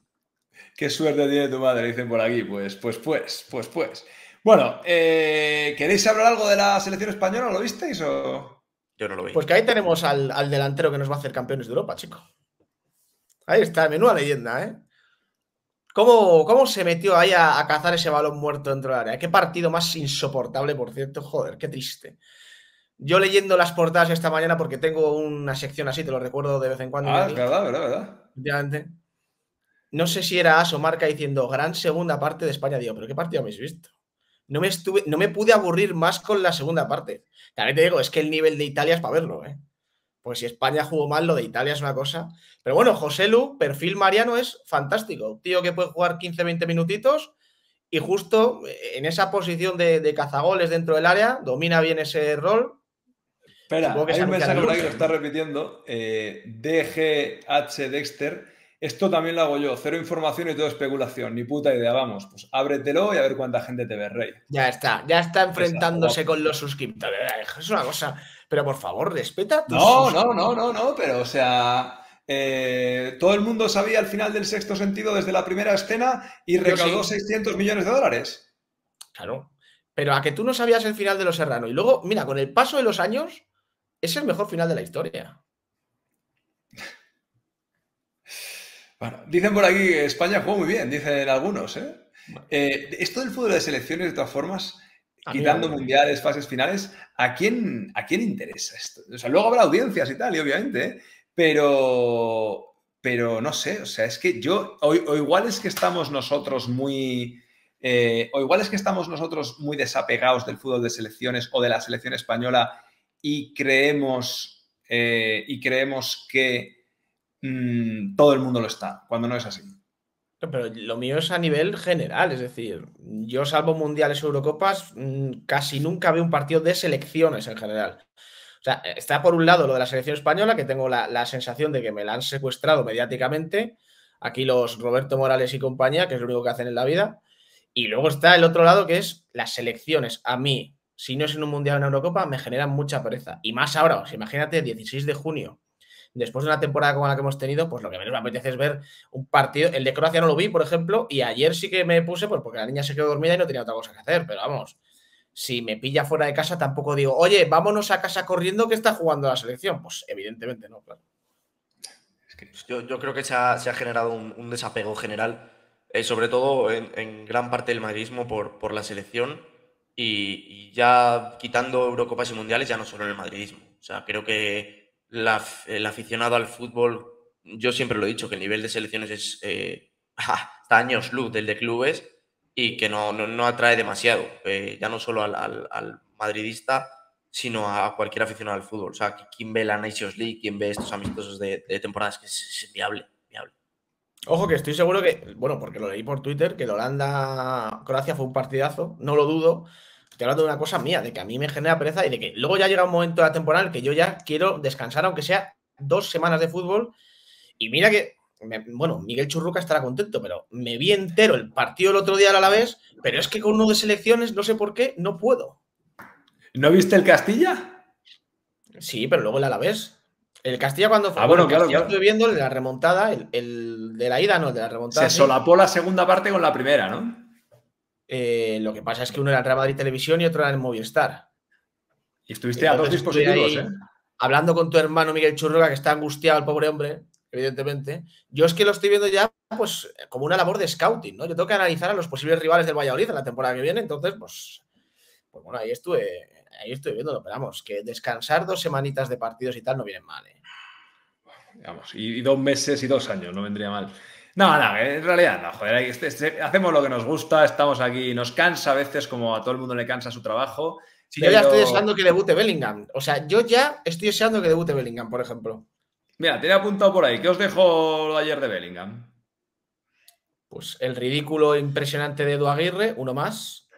Qué suerte tiene tu madre, dicen por aquí. Pues, pues, pues, pues, pues. Bueno, eh, ¿queréis hablar algo de la selección española? ¿Lo visteis o...? Yo no lo vi. Pues que ahí tenemos al, delantero que nos va a hacer campeones de Europa, chico. Ahí está, menuda leyenda, ¿eh? ¿Cómo, se metió ahí a, cazar ese balón muerto dentro del área? Qué partido más insoportable, por cierto. Joder, qué triste. Yo leyendo las portadas esta mañana, porque tengo una sección así, te lo recuerdo de vez en cuando. Ah, es verdad, verdad, verdad. No sé si era Aso Marca diciendo gran segunda parte de España, digo, pero ¿qué partido habéis visto? no me, estuve, no me pude aburrir más con la segunda parte. También te digo, es que el nivel de Italia es para verlo, ¿eh? Pues si España jugó mal, lo de Italia es una cosa. Pero bueno, José Lu, perfil mariano es fantástico. Tío que puede jugar 15-20 minutitos y justo eh, en esa posición de, de, cazagoles dentro del área, domina bien ese rol. Espera, hay un mensaje que lo está repitiendo. DGH eh, Dexter esto también lo hago yo, cero información y todo especulación, ni puta idea, vamos, pues ábretelo y a ver cuánta gente te ve, rey. Ya está, ya está enfrentándose con los suscriptores, es una cosa, pero por favor, respeta. no, no, no, no, no, pero o sea, eh, todo el mundo sabía el final del sexto sentido desde la primera escena y recaudó 600 millones de dólares. Claro, pero a que tú no sabías el final de Los Serrano y luego, mira, con el paso de los años, es el mejor final de la historia. Bueno, dicen por aquí que España jugó muy bien, dicen algunos. ¿eh? ¿eh? esto del fútbol de selecciones, de todas formas, quitando mundiales, fases finales, ¿a quién, ¿a quién interesa esto? O sea, luego habrá audiencias y tal, y obviamente, ¿eh? pero, pero no sé, o sea, es que yo, o, igual es que estamos nosotros muy, eh, o igual es que estamos nosotros muy desapegados del fútbol de selecciones o de la selección española y creemos, y creemos que Mm, todo el mundo lo está, cuando no es así. Pero lo mío es a nivel general, es decir, yo salvo mundiales Eurocopas, mm, casi nunca veo un partido de selecciones en general. O sea, está por un lado lo de la selección española, que tengo la, sensación de que me la han secuestrado mediáticamente, aquí los Roberto Morales y compañía, que es lo único que hacen en la vida, y luego está el otro lado, que es las selecciones. A mí, si no es en un mundial o en una Eurocopa, me generan mucha pereza. Y más ahora, imagínate, 16 de junio, después de una temporada como la que hemos tenido, pues lo que menos me apetece es ver un partido. El de Croacia no lo vi, por ejemplo, y ayer sí que me puse, pues porque la niña se quedó dormida y no tenía otra cosa que hacer, pero vamos, si me pilla fuera de casa tampoco digo, oye, vámonos a casa corriendo que está jugando la selección. Pues evidentemente no, claro. yo, creo que se ha, generado un, desapego general, eh, sobre todo en, gran parte del madridismo por, por la selección y, y ya quitando Eurocopas y Mundiales, ya no solo en el madridismo. O sea, creo que el aficionado al fútbol, yo siempre lo he dicho, que el nivel de selecciones es eh, luz del de clubes y que no, no, atrae demasiado, eh, ya no solo al, al, madridista, sino a cualquier aficionado al fútbol. O sea, ¿quién ve la Nations League, ¿Quién ve estos amistosos de, temporadas, que es, viable, Ojo que estoy seguro que, bueno, porque lo leí por Twitter, que Holanda-Croacia fue un partidazo, no lo dudo, te hablando de una cosa mía, de que a mí me genera pereza y de que luego ya llega un momento de la temporada en el que yo ya quiero descansar, aunque sea dos semanas de fútbol. Y mira que, bueno, Miguel Churruca estará contento, pero me vi entero el partido el otro día al Alavés, pero es que con uno de selecciones, no sé por qué, no puedo. ¿No viste el Castilla? Sí, pero luego el Alavés. El Castilla cuando fue. Ah, bueno, claro, claro. Estuve viendo la remontada, el, de la ida, no, de la remontada. Se solapó la segunda parte con la primera, ¿no? Eh, lo que pasa es que uno era en Real Madrid Televisión y otro era en Movistar. Y estuviste a dos dispositivos, ¿eh? Hablando con tu hermano Miguel Churroga, que está angustiado el pobre hombre, evidentemente. Yo es que lo estoy viendo ya pues como una labor de scouting, ¿no? Yo tengo que analizar a los posibles rivales del Valladolid en la temporada que viene, entonces, pues, pues bueno, ahí estuve, ahí estoy viéndolo, pero vamos, que descansar dos semanitas de partidos y tal no viene mal, ¿eh? Vamos, y dos meses y dos años, no vendría mal. No, no, en realidad no, joder, este, este, hacemos lo que nos gusta, estamos aquí, nos cansa a veces como a todo el mundo le cansa su trabajo. yo ya estoy deseando que debute Bellingham, o sea, yo ya estoy deseando que debute Bellingham, por ejemplo. Mira, te he apuntado por ahí, ¿qué os dejo ayer de Bellingham? Pues el ridículo impresionante de Edu Aguirre, uno más.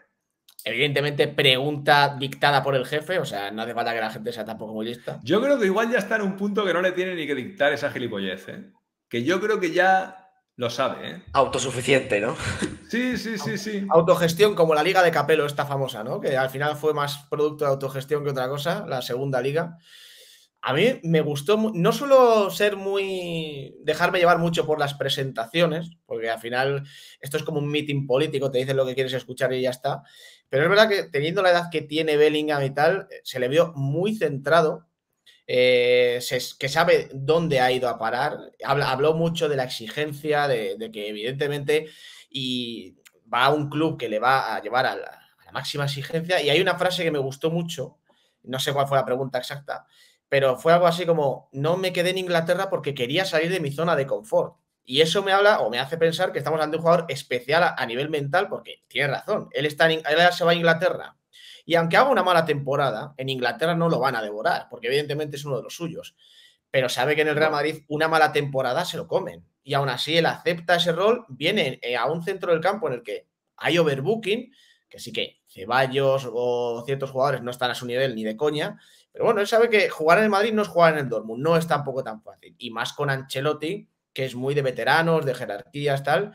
Evidentemente, pregunta dictada por el jefe, o sea, no hace falta que la gente sea tampoco muy lista. Yo creo que igual ya está en un punto que no le tiene ni que dictar esa gilipollez, ¿eh? Que yo creo que ya lo sabe, ¿eh? Autosuficiente, ¿no? Sí, sí, sí, sí. Autogestión como la liga de Capelo, esta famosa, ¿no? Que al final fue más producto de autogestión que otra cosa, la segunda liga. A mí me gustó, no suelo ser muy, dejarme llevar mucho por las presentaciones, porque al final esto es como un meeting político, te dicen lo que quieres escuchar y ya está. Pero es verdad que teniendo la edad que tiene Bellingham y tal, eh, se le vio muy centrado eh, que sabe dónde ha ido a parar. habló mucho de la exigencia, de, que evidentemente y va a un club que le va a llevar a la, máxima exigencia. Y hay una frase que me gustó mucho, no sé cuál fue la pregunta exacta, pero fue algo así como, no me quedé en Inglaterra porque quería salir de mi zona de confort. Y eso me habla o me hace pensar que estamos de un jugador especial a, nivel mental, porque tiene razón. Él, está en, él se va a Inglaterra y aunque haga una mala temporada, en Inglaterra no lo van a devorar, porque evidentemente es uno de los suyos. Pero sabe que en el Real Madrid una mala temporada se lo comen. Y aún así él acepta ese rol, viene eh, a un centro del campo en el que hay overbooking, que sí que Ceballos o ciertos jugadores no están a su nivel ni de coña. Pero bueno, él sabe que jugar en el Madrid no es jugar en el Dortmund, no es tampoco tan fácil. Y más con Ancelotti, que es muy de veteranos, de jerarquías, tal.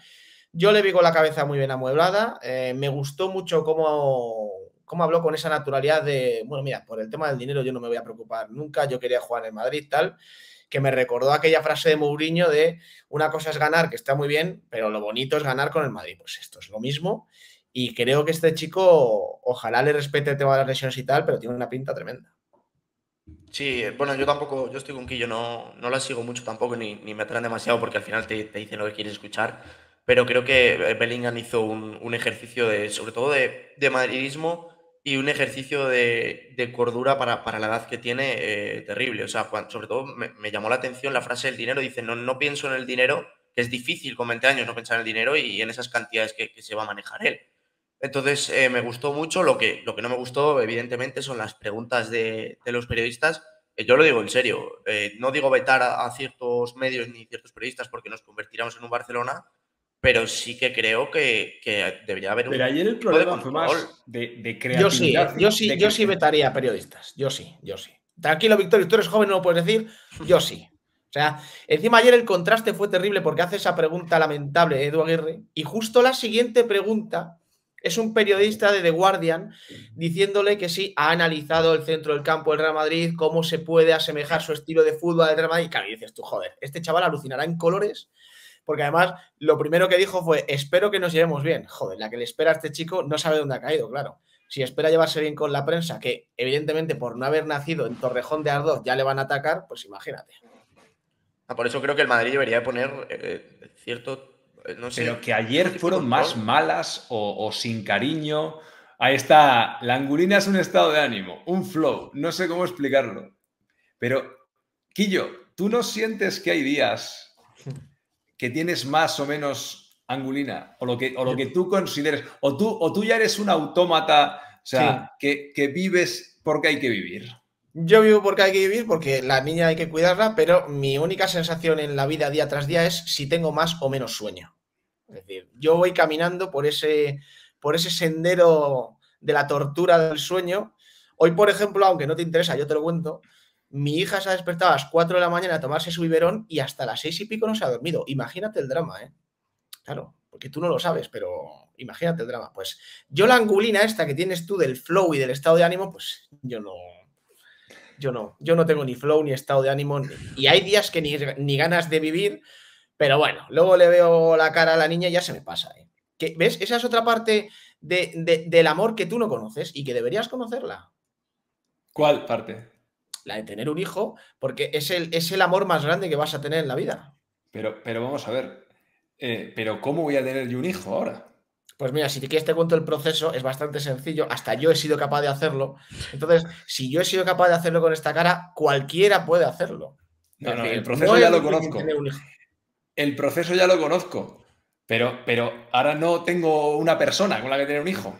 Yo le vi la cabeza muy bien amueblada. Eh, me gustó mucho cómo cómo habló con esa naturalidad de, bueno, mira, por el tema del dinero yo no me voy a preocupar nunca, yo quería jugar en Madrid, tal, que me recordó aquella frase de Mourinho de una cosa es ganar, que está muy bien, pero lo bonito es ganar con el Madrid. Pues esto es lo mismo. Y creo que este chico, ojalá le respete el tema de las lesiones y tal, pero tiene una pinta tremenda. Sí, eh, bueno, yo tampoco, yo estoy con Quillo, no, no la sigo mucho tampoco, ni, me atraen demasiado porque al final te, dicen lo que quieres escuchar, pero creo que eh, Bellingham hizo un, ejercicio de, sobre todo de, de madridismo, y un ejercicio de, cordura para, para, la edad que tiene eh, terrible. O sea, sobre todo me, llamó la atención la frase del dinero. Dice, no, no pienso en el dinero, que es difícil con 20 años no pensar en el dinero y, en esas cantidades que, que se va a manejar él. Entonces, eh, me gustó mucho. Lo que, lo que no me gustó, evidentemente, son las preguntas de, de los periodistas. Eh, yo lo digo en serio. no digo vetar a, ciertos medios ni ciertos periodistas porque nos convertiríamos en un Barcelona, pero sí que creo que, debería haber un. Pero ayer el problema fue más de, de creatividad. Yo sí, yo sí, yo sí vetaría a periodistas. Yo sí, yo sí. Tranquilo, Victorio, tú eres joven, no lo puedes decir. Yo sí. O sea, encima ayer el contraste fue terrible porque hace esa pregunta lamentable Edu Aguirre y justo la siguiente pregunta es un periodista de The Guardian diciéndole que sí ha analizado el centro del campo del Real Madrid, cómo se puede asemejar su estilo de fútbol al Real Madrid. Claro, y dices tú, joder, este chaval alucinará en colores porque además lo primero que dijo fue, espero que nos llevemos bien. Joder, la que le espera a este chico no sabe dónde ha caído, claro. Si espera llevarse bien con la prensa, que evidentemente por no haber nacido en Torrejón de Ardoz ya le van a atacar, pues imagínate. Ah, por eso creo que el Madrid debería poner eh, cierto... Eh, no sé, Pero que ayer fueron más malas o, sin cariño. Ahí está, la angurina es un estado de ánimo, un flow, no sé cómo explicarlo. Pero, Quillo, ¿tú no sientes que hay días que tienes más o menos angulina, o lo que, lo que tú consideres, o tú, o tú ya eres un autómata, o sea, que, que vives porque hay que vivir. Yo vivo porque hay que vivir, porque la niña hay que cuidarla, pero mi única sensación en la vida día tras día es si tengo más o menos sueño. Es decir, yo voy caminando por ese, por ese sendero de la tortura del sueño. Hoy, por ejemplo, aunque no te interesa, yo te lo cuento, mi hija se ha despertado a las 4 de la mañana a tomarse su biberón y hasta las 6 y pico no se ha dormido. Imagínate el drama, ¿eh? Claro, porque tú no lo sabes, pero imagínate el drama. Pues yo la angulina esta que tienes tú del flow y del estado de ánimo, pues yo no, yo no, yo no tengo ni flow ni estado de ánimo. y hay días que ni, ganas de vivir, pero bueno, luego le veo la cara a la niña y ya se me pasa. ¿eh? Que, ¿Ves? Esa es otra parte del amor que tú no conoces y que deberías conocerla. ¿Cuál parte? la de tener un hijo, porque es el, es el amor más grande que vas a tener en la vida. Pero, pero vamos a ver, eh, pero ¿cómo voy a tener yo un hijo ahora? Pues mira, si te quieres te cuento el proceso, es bastante sencillo, hasta yo he sido capaz de hacerlo. Entonces, si yo he sido capaz de hacerlo con esta cara, cualquiera puede hacerlo. No, el proceso ya lo conozco. El proceso ya lo conozco. Pero, pero ahora no tengo una persona con la que tener un hijo.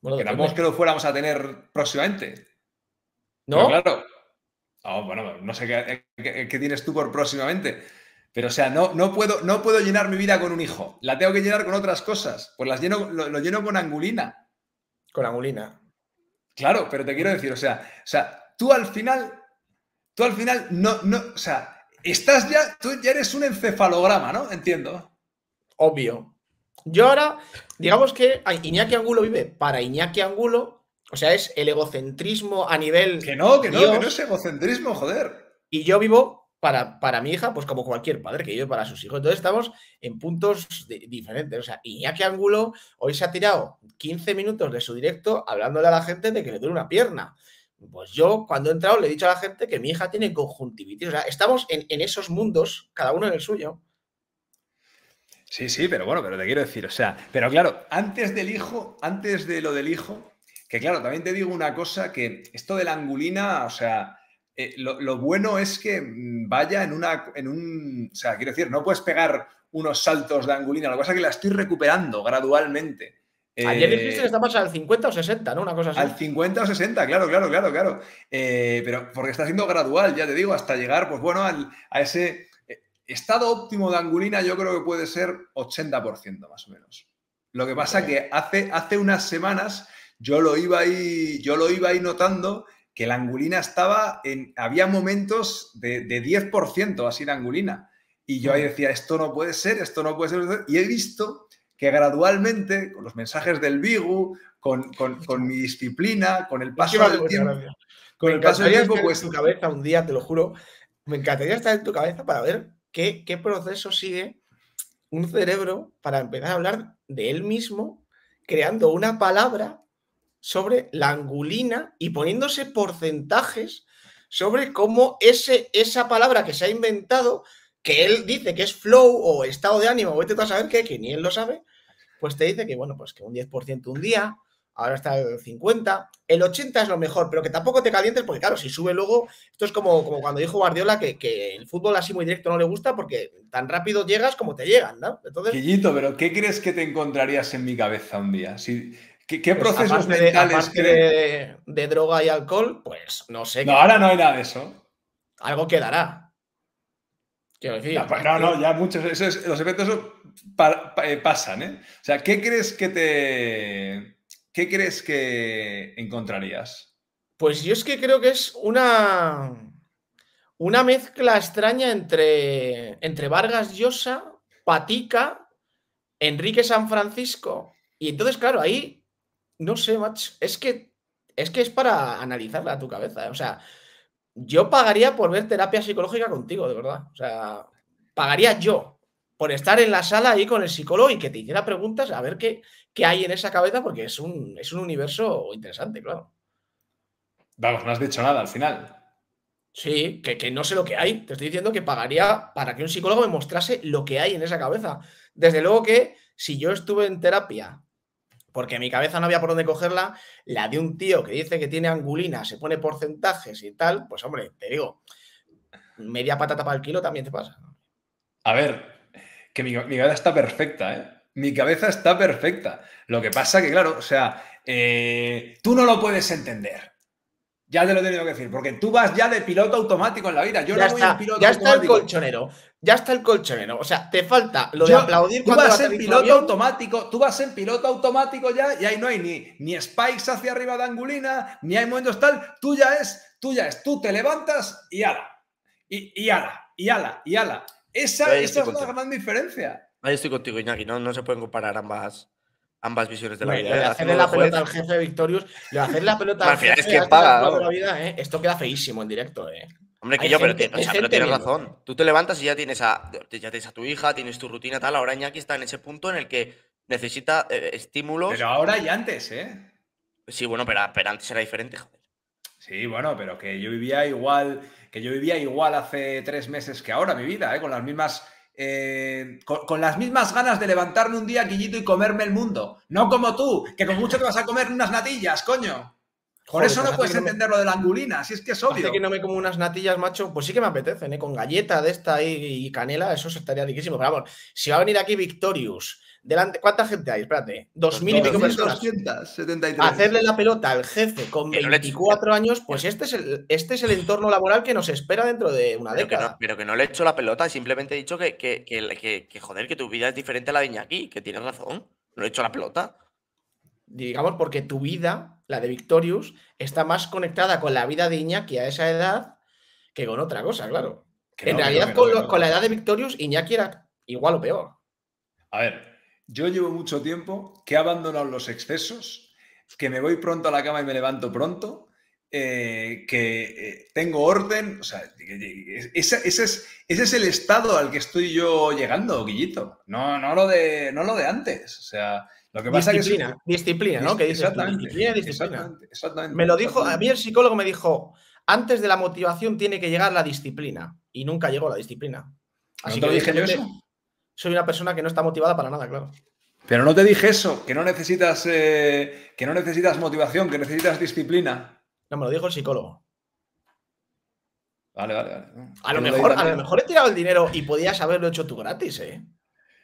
Bueno, que lo fuéramos a tener próximamente. ¿No? claro, Ah, bueno, no sé eh, qué, tienes tú por próximamente. Pero, o sea, no, no, puedo, no puedo llenar mi vida con un hijo. La tengo que llenar con otras cosas. Pues las lleno, lo, lleno con angulina. Con angulina. Claro, pero te quiero decir, o sea, o sea, tú al final, tú al final no, no, o sea, estás ya, tú ya eres un encefalograma, ¿no? Entiendo. Obvio. Yo ahora, digamos que Iñaki Angulo vive para Iñaki Angulo o sea, es el egocentrismo a nivel. Que no, que no, que no es egocentrismo, joder. Y yo vivo para, para mi hija, pues como cualquier padre que vive para sus hijos. Entonces estamos en puntos diferentes. O sea, Iñaki Angulo hoy se ha tirado 15 minutos de su directo hablándole a la gente de que le duele una pierna. Pues yo, cuando he entrado, le he dicho a la gente que mi hija tiene conjuntivitis. O sea, estamos en, en esos mundos, cada uno en el suyo. Sí, sí, pero bueno, pero te quiero decir, o sea, pero claro, antes del hijo, antes de lo del hijo, que claro, también te digo una cosa, que esto de la angulina, o sea, eh, lo, bueno es que mm, vaya en una, en un, o sea, quiero decir, no puedes pegar unos saltos de angulina, la cosa es que la estoy recuperando gradualmente. Ayer dijiste eh, que estamos al 50 o 60, ¿no? Una cosa así. Al 50 o 60, claro, claro, claro, claro. Eh, pero porque está siendo gradual, ya te digo, hasta llegar, pues bueno, a ese estado óptimo de angulina, yo creo que puede ser 80% más o menos. Lo que pasa que hace, hace unas semanas yo lo iba ahí, notando que la angulina estaba en, había momentos de, 10% así la angulina. Y yo ahí decía, esto no puede ser, esto no puede ser. Y he visto que gradualmente, con los mensajes del Bigu, con, mi disciplina, con el paso del tiempo, con el paso del tiempo, pues... tu cabeza un día, te lo juro, me encantaría estar en tu cabeza para ver qué proceso sigue un cerebro para empezar a hablar de él mismo creando una palabra sobre la angulina y poniéndose porcentajes sobre cómo ese, esa palabra que se ha inventado, que él dice que es flow o estado de ánimo, vete tú a saber qué, que ni él lo sabe, pues te dice que, bueno, pues que un 10% un día, ahora está el 50, el 80 es lo mejor, pero que tampoco te calientes, porque claro, si sube luego, esto es como, como cuando dijo Guardiola que, el fútbol así muy directo no le gusta porque tan rápido llegas como te llegan, ¿no? Entonces... pero ¿qué crees que te encontrarías en mi cabeza un día? Si, ¿Qué, pues procesos mentales de, de, droga y alcohol? Pues no sé. No, ahora no hay nada de eso. Algo quedará. Quiero decir. No, pues no, eh, ya muchos. Eso los efectos eh, pasan, ¿eh? O sea, ¿qué crees que te. ¿Qué crees que encontrarías? Pues yo es que creo que es una. Una mezcla extraña entre, entre Vargas Llosa, Patica, Enrique San Francisco. Y entonces, claro, ahí no sé, macho, es que es que es para analizarla a tu cabeza. Eh. O sea, yo pagaría por ver terapia psicológica contigo, de verdad. O sea, pagaría yo por estar en la sala ahí con el psicólogo y que te hiciera preguntas a ver qué, hay en esa cabeza, porque es un, es un universo interesante, claro. Vamos, no has dicho nada al final. Sí, que, que, no sé lo que hay. Te estoy diciendo que pagaría para que un psicólogo me mostrase lo que hay en esa cabeza. Desde luego que si yo estuve en terapia porque mi cabeza no había por dónde cogerla, la de un tío que dice que tiene angulina, se pone porcentajes y tal, pues hombre, te digo, media patata para el kilo también te pasa. A ver, que mi, cabeza está perfecta, ¿eh? Mi cabeza está perfecta. Lo que pasa que, claro, o sea, eh, tú no lo puedes entender. Ya te lo he tenido que decir, porque tú vas ya de piloto automático en la vida. Yo no voy piloto automático. Ya está el colchonero ya está el colchonero. O sea, te falta lo de Yo, aplaudir tú vas en piloto automático, tú vas en piloto automático ya y ahí no hay ni, ni spikes hacia arriba de angulina, ni hay momentos tal, tú ya es, tú ya es, tú te levantas y ala. Y, ala, y ala, y ala. Esa, es la gran diferencia. Ahí estoy contigo, Iñaki, no, no se pueden comparar ambas ambas visiones de la vida. ¿eh? Le hacerle la pelota al jefe Victorious, le hacer la pelota al, jefe, es que paga. La vida, ¿eh? Esto queda feísimo en directo. ¿eh? Hombre, que yo, pero, tienes razón. Tú te levantas y ya tienes, a, ya tienes a tu hija, tienes tu rutina, tal. Ahora Iñaki está en ese punto en el que necesita eh, estímulos. Pero ahora y antes, ¿eh? Sí, bueno, pero, antes era diferente, joder. Sí, bueno, pero que yo vivía igual, que yo vivía igual hace tres meses que ahora mi vida, ¿eh? con las mismas. Eh, con, las mismas ganas de levantarme un día, Guillito, y comerme el mundo. No como tú, que con mucho te vas a comer unas natillas, coño. Por eso pues no puedes entender lo de la angulina, si es que es obvio. que no me como unas natillas, macho, pues sí que me apetecen, ¿eh? Con galleta de esta y, canela, eso estaría riquísimo. Pero vamos, si va a venir aquí Victorious, delante, ¿cuánta gente hay? Espérate, dos pues mil Hacerle la pelota al jefe con 24 años, pues este es, el, este es el entorno laboral que nos espera dentro de una década. pero que no le he hecho la pelota, simplemente he dicho que, que, que, joder, que tu vida es diferente a la de Iñaki, que tienes razón, no he hecho la pelota digamos, porque tu vida, la de Victorious, está más conectada con la vida de Iñaki a esa edad que con otra cosa, claro. en realidad, con, la edad de Victorious, Iñaki era igual o peor. A ver, yo llevo mucho tiempo que he abandonado los excesos, que me voy pronto a la cama y me levanto pronto, eh, que eh, tengo orden. O sea, ese, es, ese, es, el estado al que estoy yo llegando, Guillito. No, no, lo, de, no lo de antes. O sea, lo que pasa disciplina, que disciplina, ¿no? que exactamente, Exactamente, Me lo dijo, a mí el psicólogo me dijo, antes de la motivación tiene que llegar la disciplina. Y nunca llegó la disciplina. Así ¿No te dije yo eso? Soy una persona que no está motivada para nada, claro. Pero no te dije eso, que no necesitas, eh, que no necesitas motivación, que necesitas disciplina. No, me lo dijo el psicólogo. Vale, vale, vale. A mejor, a lo mejor he tirado el dinero y podías haberlo hecho tú gratis, ¿eh?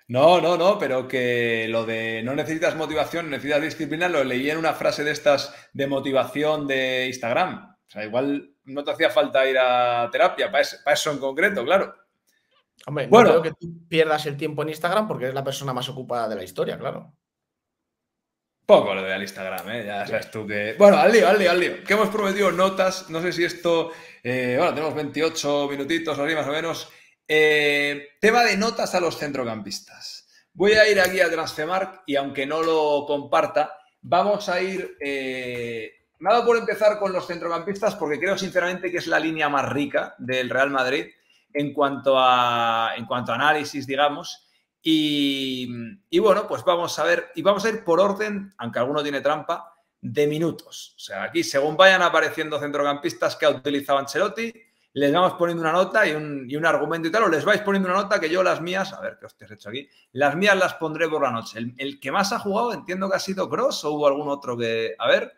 No, no, no, pero que lo de no necesitas motivación, necesitas disciplina, lo leí en una frase de estas de motivación de Instagram. O sea, igual no te hacía falta ir a terapia, para eso, en concreto, claro. Hombre, bueno, no creo que tú pierdas el tiempo en Instagram porque eres la persona más ocupada de la historia, claro. Poco lo de al Instagram, ¿eh? ya sabes tú que. Bueno, al lío, al lío, al lío. Que hemos prometido notas, no sé si esto. Eh, bueno, tenemos 28 minutitos, así más o menos. Eh, tema de notas a los centrocampistas. Voy a ir aquí a Transfemark y aunque no lo comparta, vamos a ir... Eh, nada por empezar con los centrocampistas porque creo sinceramente que es la línea más rica del Real Madrid en cuanto a, en cuanto a análisis, digamos. Y, y, bueno, pues vamos a ver, y vamos a ir por orden, aunque alguno tiene trampa, de minutos. O sea, aquí según vayan apareciendo centrocampistas que ha utilizado Ancelotti, les vamos poniendo una nota y un, argumento y tal, o les vais poniendo una nota que yo las mías, a ver qué os he hecho aquí, las mías las pondré por la noche. El, que más ha jugado entiendo que ha sido Cross o hubo algún otro que... A ver,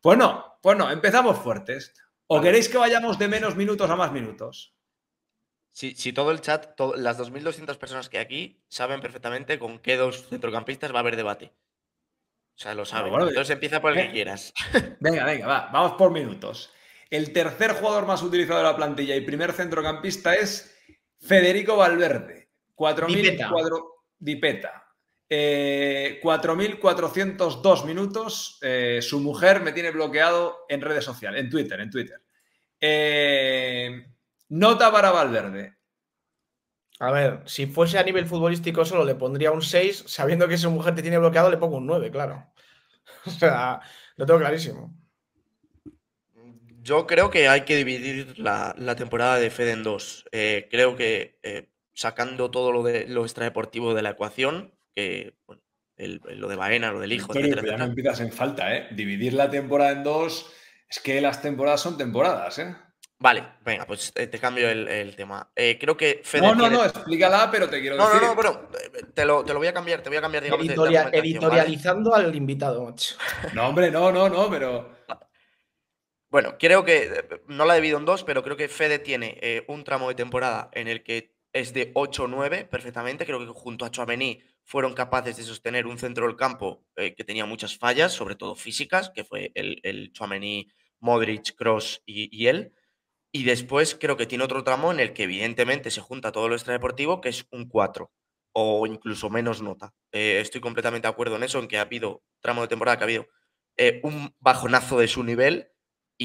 pues no, pues no, empezamos fuertes. ¿O queréis que vayamos de menos minutos a más minutos? Si, todo el chat, las 2.200 personas que aquí saben perfectamente con qué dos centrocampistas va a haber debate. O sea, lo saben. Ah, Entonces empieza por el que quieras. Venga, venga, va, vamos por minutos. El tercer jugador más utilizado de la plantilla y primer centrocampista es Federico Valverde. Dipeta. 4.402 eh, minutos. Eh, su mujer me tiene bloqueado en redes sociales, en Twitter, en Twitter. Eh, nota para Valverde. A ver, si fuese a nivel futbolístico solo le pondría un 6, sabiendo que su mujer te tiene bloqueado le pongo un 9, claro. O sea, lo tengo clarísimo. Yo creo que hay que dividir la, temporada de Fed en dos. Eh, creo que eh, sacando todo lo, de, lo extradeportivo de la ecuación, que lo de Baena, lo del hijo, etcétera, no empiezas en falta, ¿eh? Dividir la temporada en dos es que las temporadas son temporadas, ¿eh? Vale, venga, pues eh, te cambio el, tema. creo que Fede No, no, no, explícala, pero te quiero decir. No, no, Pero te lo, te lo voy a cambiar, te voy a cambiar, editorializando al invitado, macho. No, hombre, no, no, no, pero. Bueno, creo que eh, no la he en dos, pero creo que Fede tiene eh, un tramo de temporada en el que es de 8-9 perfectamente. Creo que junto a Chouameni fueron capaces de sostener un centro del campo eh, que tenía muchas fallas, sobre todo físicas, que fue el, el Chouameni, Modric, Cross y, él. Y después creo que tiene otro tramo en el que evidentemente se junta todo lo extradeportivo, que es un 4 o incluso menos nota. estoy completamente de acuerdo en eso, en que ha habido tramo de temporada que ha habido un bajonazo de su nivel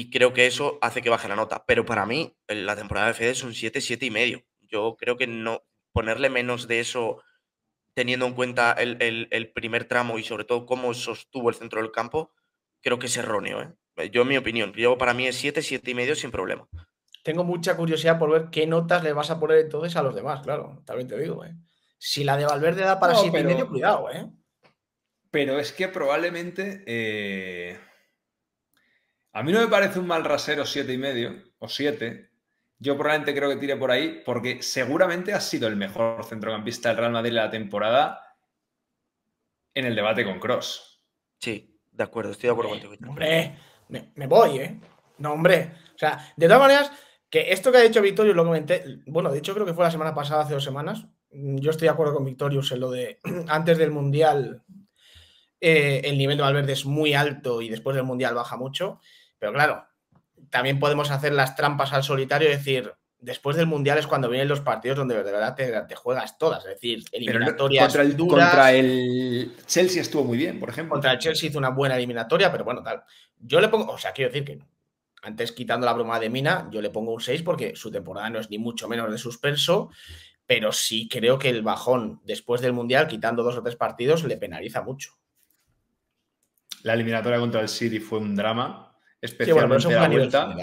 y creo que eso hace que baje la nota. Pero para mí, eh, la temporada de Fede es un 7, 7 y medio. Yo creo que no ponerle menos de eso, teniendo en cuenta el, primer tramo y sobre todo cómo sostuvo el centro del campo, creo que es erróneo. ¿eh? Eh, yo, en mi opinión, yo para mí es 7, 7 y medio sin problema. Tengo mucha curiosidad por ver qué notas le vas a poner entonces a los demás, claro, también te digo. Si la de Valverde da para 7 y medio, cuidado, ¿eh? Pero es que probablemente. A mí no me parece un mal rasero y medio o 7. Yo probablemente creo que tire por ahí porque seguramente ha sido el mejor centrocampista del Real Madrid de la temporada en el debate con Cross. Sí, de acuerdo, estoy de acuerdo contigo. Hombre, me, voy, ¿eh? No, hombre. O sea, de todas maneras, que esto que ha dicho Victorio lo comenté, bueno, de hecho creo que fue la semana pasada, hace dos semanas. Mm, yo estoy de acuerdo con Victorio en lo de antes del Mundial eh, el nivel de Valverde es muy alto y después del Mundial baja mucho. Pero claro, también podemos hacer las trampas al solitario y decir, después del Mundial es cuando vienen los partidos donde de verdad te, juegas todas, es decir, eliminatorias contra el, Contra el Chelsea estuvo muy bien, por ejemplo. Contra el Chelsea hizo una buena eliminatoria, pero bueno, tal. Yo le pongo, o sea, quiero decir que antes quitando la broma de Mina, yo le pongo un 6 porque su temporada no es ni mucho menos de suspenso, pero sí creo que el bajón después del Mundial, quitando dos o tres partidos, le penaliza mucho. La eliminatoria contra el City fue un drama, especialmente sí, la vuelta.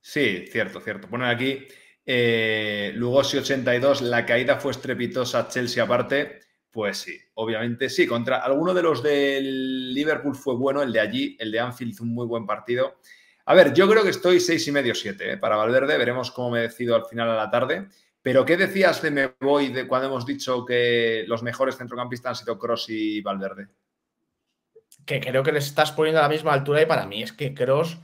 Sí, cierto, cierto. Ponen aquí eh, Lugosi 82, la caída fue estrepitosa, Chelsea aparte. Pues sí, obviamente sí. Contra alguno de los del Liverpool fue bueno, el de allí, el de Anfield un muy buen partido. A ver, yo creo que estoy seis y medio, 7 eh, para Valverde. Veremos cómo me decido al final a la tarde. Pero, ¿qué decías de me voy de cuando hemos dicho que los mejores centrocampistas han sido Cross y Valverde? que creo que les estás poniendo a la misma altura y para mí es que Cross...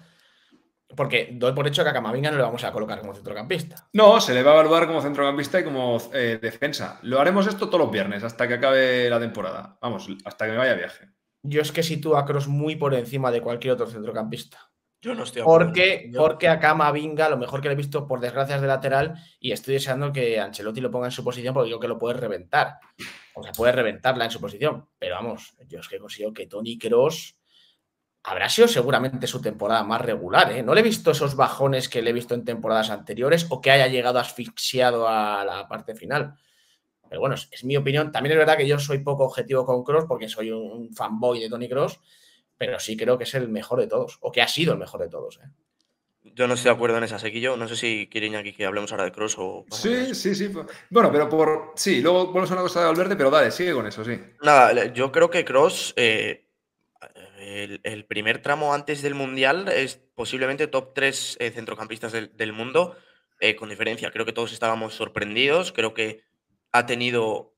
Porque doy por hecho que a Camavinga no le vamos a colocar como centrocampista. No, se le va a evaluar como centrocampista y como eh, defensa. Lo haremos esto todos los viernes hasta que acabe la temporada. Vamos, hasta que me vaya viaje. Yo es que sitúo a Cross muy por encima de cualquier otro centrocampista. Yo no estoy porque, porque a Camavinga, lo mejor que le he visto por desgracia, es de lateral, y estoy deseando que Ancelotti lo ponga en su posición porque creo que lo puede reventar. O sea, puede reventarla en su posición. Pero vamos, yo es que consigo que Tony Cross habrá sido seguramente su temporada más regular. ¿eh? No le he visto esos bajones que le he visto en temporadas anteriores o que haya llegado asfixiado a la parte final. Pero bueno, es, mi opinión. También es verdad que yo soy poco objetivo con Cross porque soy un, un fanboy de Tony Cross, pero sí creo que es el mejor de todos o que ha sido el mejor de todos. ¿eh? Yo no estoy de acuerdo en esa sequillo. No sé si quieren aquí que hablemos ahora de Cross o. Sí, sí, sí. Bueno, pero por. Sí, luego vamos una cosa de Valverde, pero dale, sigue con eso, sí. Nada, yo creo que Cross. Eh, el, primer tramo antes del Mundial es posiblemente top 3 eh, centrocampistas del, mundo, eh, con diferencia. Creo que todos estábamos sorprendidos. Creo que ha tenido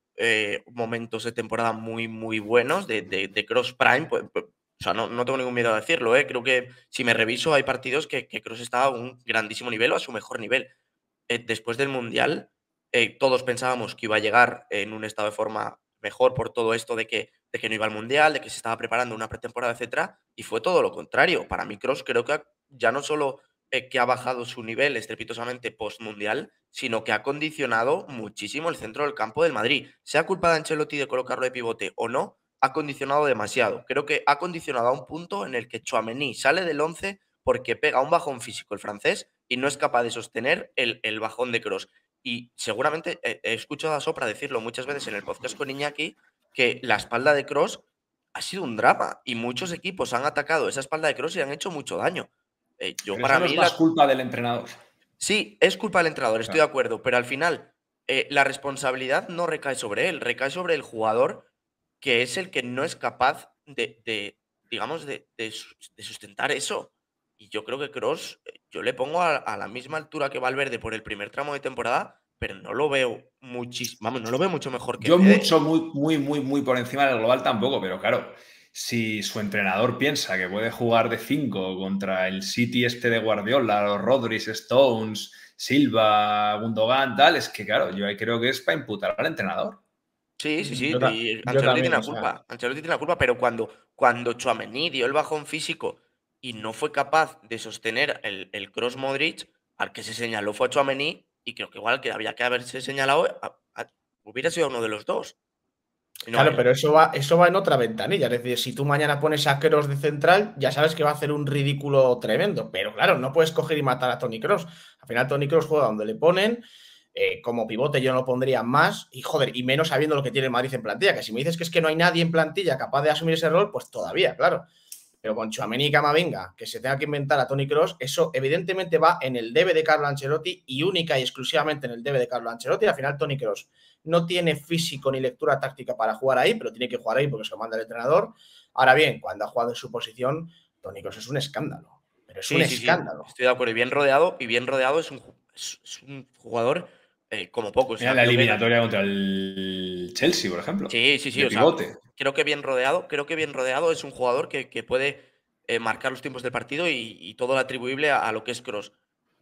momentos de temporada muy, muy buenos, de, de, Cross Prime. Pues, pues, o sea, no, tengo ningún miedo a decirlo, ¿eh? Creo que si me reviso, hay partidos que, que Cross a un grandísimo nivel o a su mejor nivel. Eh, después del Mundial, eh, todos pensábamos que iba a llegar en un estado de forma mejor por todo esto de que, de que no iba al Mundial, de que se estaba preparando una pretemporada, etcétera, y fue todo lo contrario. Para mí, Cross creo que ya no solo eh, que ha bajado su nivel estrepitosamente post-mundial, sino que ha condicionado muchísimo el centro del campo del Madrid. Sea culpa de Ancelotti de colocarlo de pivote o no, ha condicionado demasiado. Creo que ha condicionado a un punto en el que Chouameni sale del 11 porque pega un bajón físico el francés y no es capaz de sostener el, bajón de Cross. Y seguramente eh, he escuchado a Sopra decirlo muchas veces en el podcast con Iñaki que la espalda de Cross ha sido un drama y muchos equipos han atacado esa espalda de Cross y han hecho mucho daño. Eh, yo para mí no es la... culpa del entrenador. Sí, es culpa del entrenador, estoy de acuerdo, pero al final eh, la responsabilidad no recae sobre él, recae sobre el jugador que es el que no es capaz de, digamos, de, sustentar eso. Y yo creo que Cross, eh, yo le pongo a, la misma altura que Valverde por el primer tramo de temporada, pero no lo veo muchísimo, no lo veo mucho mejor que Yo mucho, muy, muy, muy, muy por encima del global tampoco, pero claro, si su entrenador piensa que puede jugar de 5 contra el City este de Guardiola, los Rodríguez, Stones, Silva, Gundogan, tal, es que claro, yo creo que es para imputar al entrenador. Sí, sí, sí. Eh, Ancelotti tiene la culpa. tiene la culpa, pero cuando, cuando dio el bajón físico y no fue capaz de sostener el, cross Modric, al que se señaló fue a y creo que igual que había que haberse señalado, hubiera sido uno de los dos. claro, pero eso va, eso va en otra ventanilla. Es decir, si tú mañana pones a Cross de central, ya sabes que va a hacer un ridículo tremendo. Pero claro, no puedes coger y matar a Tony Cross. Al final, Tony Cross juega donde le ponen eh, como pivote yo no lo pondría más y joder, y menos sabiendo lo que tiene el Madrid en plantilla, que si me dices que es que no hay nadie en plantilla capaz de asumir ese rol, pues todavía, claro. Pero con Chuamení y Camavinga, que se tenga que inventar a Tony Cross, eso evidentemente va en el debe de Carlo Ancelotti y única y exclusivamente en el debe de Carlo Ancelotti. Al final, Tony Cross no tiene físico ni lectura táctica para jugar ahí, pero tiene que jugar ahí porque se lo manda el entrenador. Ahora bien, cuando ha jugado en su posición, Tony Cross es un escándalo. Pero es un escándalo. estoy de acuerdo. Y bien rodeado, y bien rodeado es un jugador eh, como pocos. Era la eliminatoria contra el Chelsea, por ejemplo. Sí, sí, sí. creo que bien rodeado, creo que bien rodeado es un jugador que, puede eh, marcar los tiempos del partido y, todo lo atribuible a, lo que es Cross.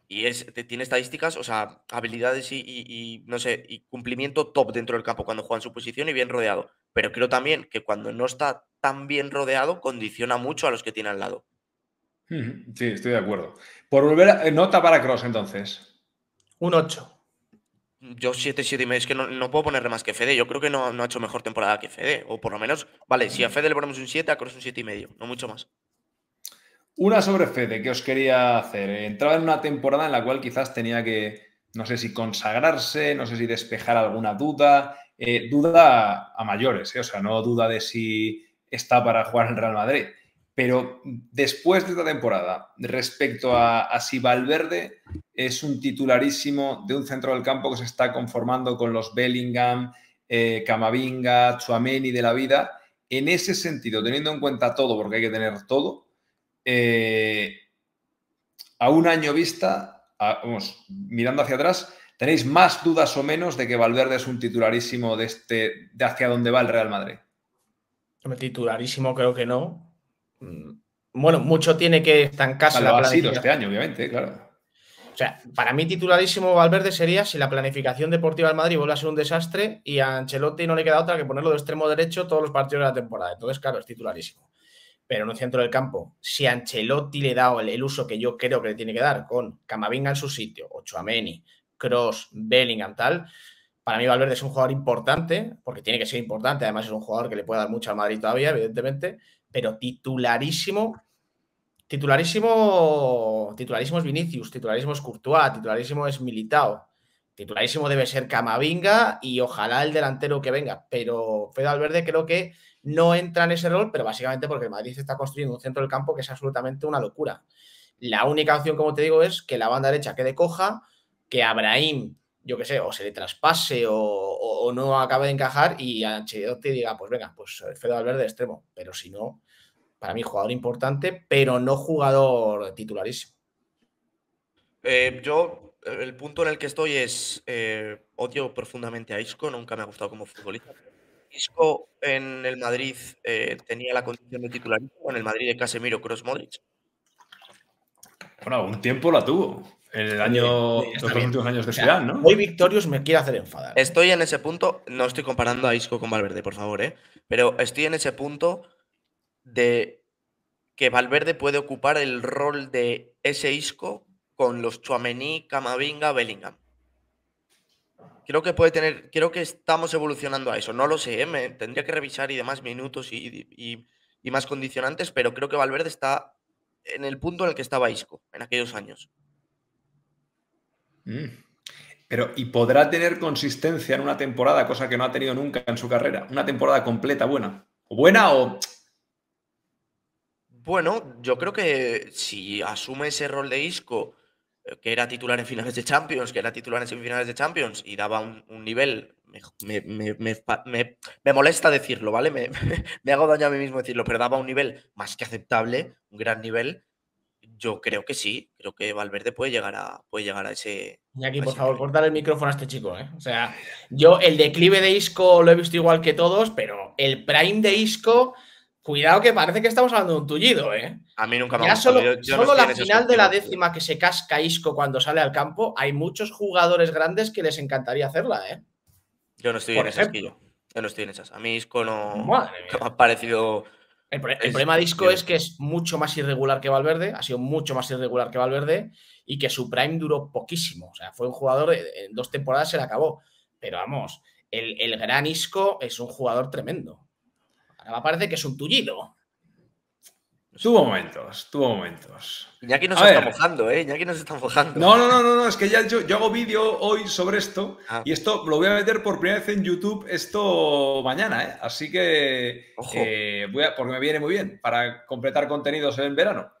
Y es, tiene estadísticas, o sea, habilidades y, no sé, y cumplimiento top dentro del campo cuando juega en su posición y bien rodeado. Pero creo también que cuando no está tan bien rodeado, condiciona mucho a los que tiene al lado. Sí, estoy de acuerdo. Por volver a, eh, nota para Cross, entonces. Un 8 yo 7, 7 y medio, es que no, puedo ponerle más que Fede. Yo creo que no, ha hecho mejor temporada que Fede. O por lo menos, vale, si a Fede le ponemos un 7, a es un 7 y medio, no mucho más. Una sobre Fede que os quería hacer. Entraba en una temporada en la cual quizás tenía que, no sé si consagrarse, no sé si despejar alguna duda. Eh, duda a mayores, ¿eh? o sea, no duda de si está para jugar en Real Madrid, pero después de esta temporada, respecto a, si Valverde es un titularísimo de un centro del campo que se está conformando con los Bellingham, eh, Camavinga, Chuameni de la vida, en ese sentido, teniendo en cuenta todo, porque hay que tener todo, eh, a un año vista, vamos, mirando hacia atrás, ¿tenéis más dudas o menos de que Valverde es un titularísimo de, este, de hacia dónde va el Real Madrid? Titularísimo creo que no, Mm, bueno, mucho tiene que estar en casa ha sido este año, obviamente, claro. O sea, para mí titularísimo Valverde sería si la planificación deportiva del Madrid vuelve a ser un desastre y a Ancelotti no le queda otra que ponerlo de extremo derecho todos los partidos de la temporada. Entonces, claro, es titularísimo. Pero en un centro del campo, si Ancelotti le da el, uso que yo creo que le tiene que dar con Camavinga en su sitio, Ochoameni, Cross, Bellingham, tal, para mí Valverde es un jugador importante, porque tiene que ser importante, además es un jugador que le puede dar mucho al Madrid todavía, evidentemente, pero titularísimo, titularísimo, titularísimo es Vinicius, titularísimo es Courtois, titularísimo es Militao, titularísimo debe ser Camavinga y ojalá el delantero que venga, pero Fede Verde creo que no entra en ese rol, pero básicamente porque Madrid se está construyendo un centro del campo que es absolutamente una locura. La única opción, como te digo, es que la banda derecha quede coja, que Abraham yo qué sé, o se le traspase o, no acabe de encajar y te diga, pues venga, pues Fede Valverde extremo, pero si no, para mí jugador importante, pero no jugador titularísimo. Eh, yo, el punto en el que estoy es, eh, odio profundamente a Isco, nunca me ha gustado como futbolista. Isco en el Madrid eh, tenía la condición de titularismo, en el Madrid de Casemiro Cross Modric. Bueno, un tiempo la tuvo. En el año, los últimos años de Ciudad, ¿no? Muy victorios me quiere hacer enfadar. Estoy en ese punto, no estoy comparando a Isco con Valverde, por favor, ¿eh? pero estoy en ese punto de que Valverde puede ocupar el rol de ese Isco con los Chuamení, Camavinga, Bellingham. Creo que puede tener, creo que estamos evolucionando a eso. No lo sé, ¿eh? tendría que revisar y demás minutos y más condicionantes, pero creo que Valverde está en el punto en el que estaba Isco en aquellos años. Mm. Pero, ¿y podrá tener consistencia en una temporada, cosa que no ha tenido nunca en su carrera? ¿Una temporada completa buena? ¿O buena o...? Bueno, yo creo que si asume ese rol de Isco, eh, que era titular en finales de Champions, que era titular en semifinales de Champions y daba un, nivel, me, molesta decirlo, ¿vale? Me, hago daño a mí mismo decirlo, pero daba un nivel más que aceptable, un gran nivel. Yo creo que sí, creo que Valverde puede llegar a, puede llegar a ese. Y aquí, por favor, cortar el micrófono a este chico, ¿eh? O sea, yo el declive de Isco lo he visto igual que todos, pero el prime de Isco, cuidado que parece que estamos hablando de un tullido, ¿eh? A mí nunca me ha Solo, solo la final de la décima que se casca Isco cuando sale al campo, hay muchos jugadores grandes que les encantaría hacerla, ¿eh? Yo no estoy por en esas, Quillo. Yo no estoy en esas. A mí Isco no. Madre ha parecido el, problema de es que es mucho más irregular que Valverde, ha sido mucho más irregular que Valverde y que su prime duró poquísimo. O sea, fue un jugador, eh, en dos temporadas se le acabó. Pero vamos, el, el gran Isco es un jugador tremendo. Ahora me parece que es un tullido. Tuvo momentos, tuvo momentos. Ya que ¿eh? nos está mojando, ¿eh? Ya que nos está mojando. No, no, no, no, es que ya yo, yo hago vídeo hoy sobre esto ah. y esto lo voy a meter por primera vez en YouTube esto mañana, ¿eh? Así que eh, voy porque me viene muy bien para completar contenidos en verano.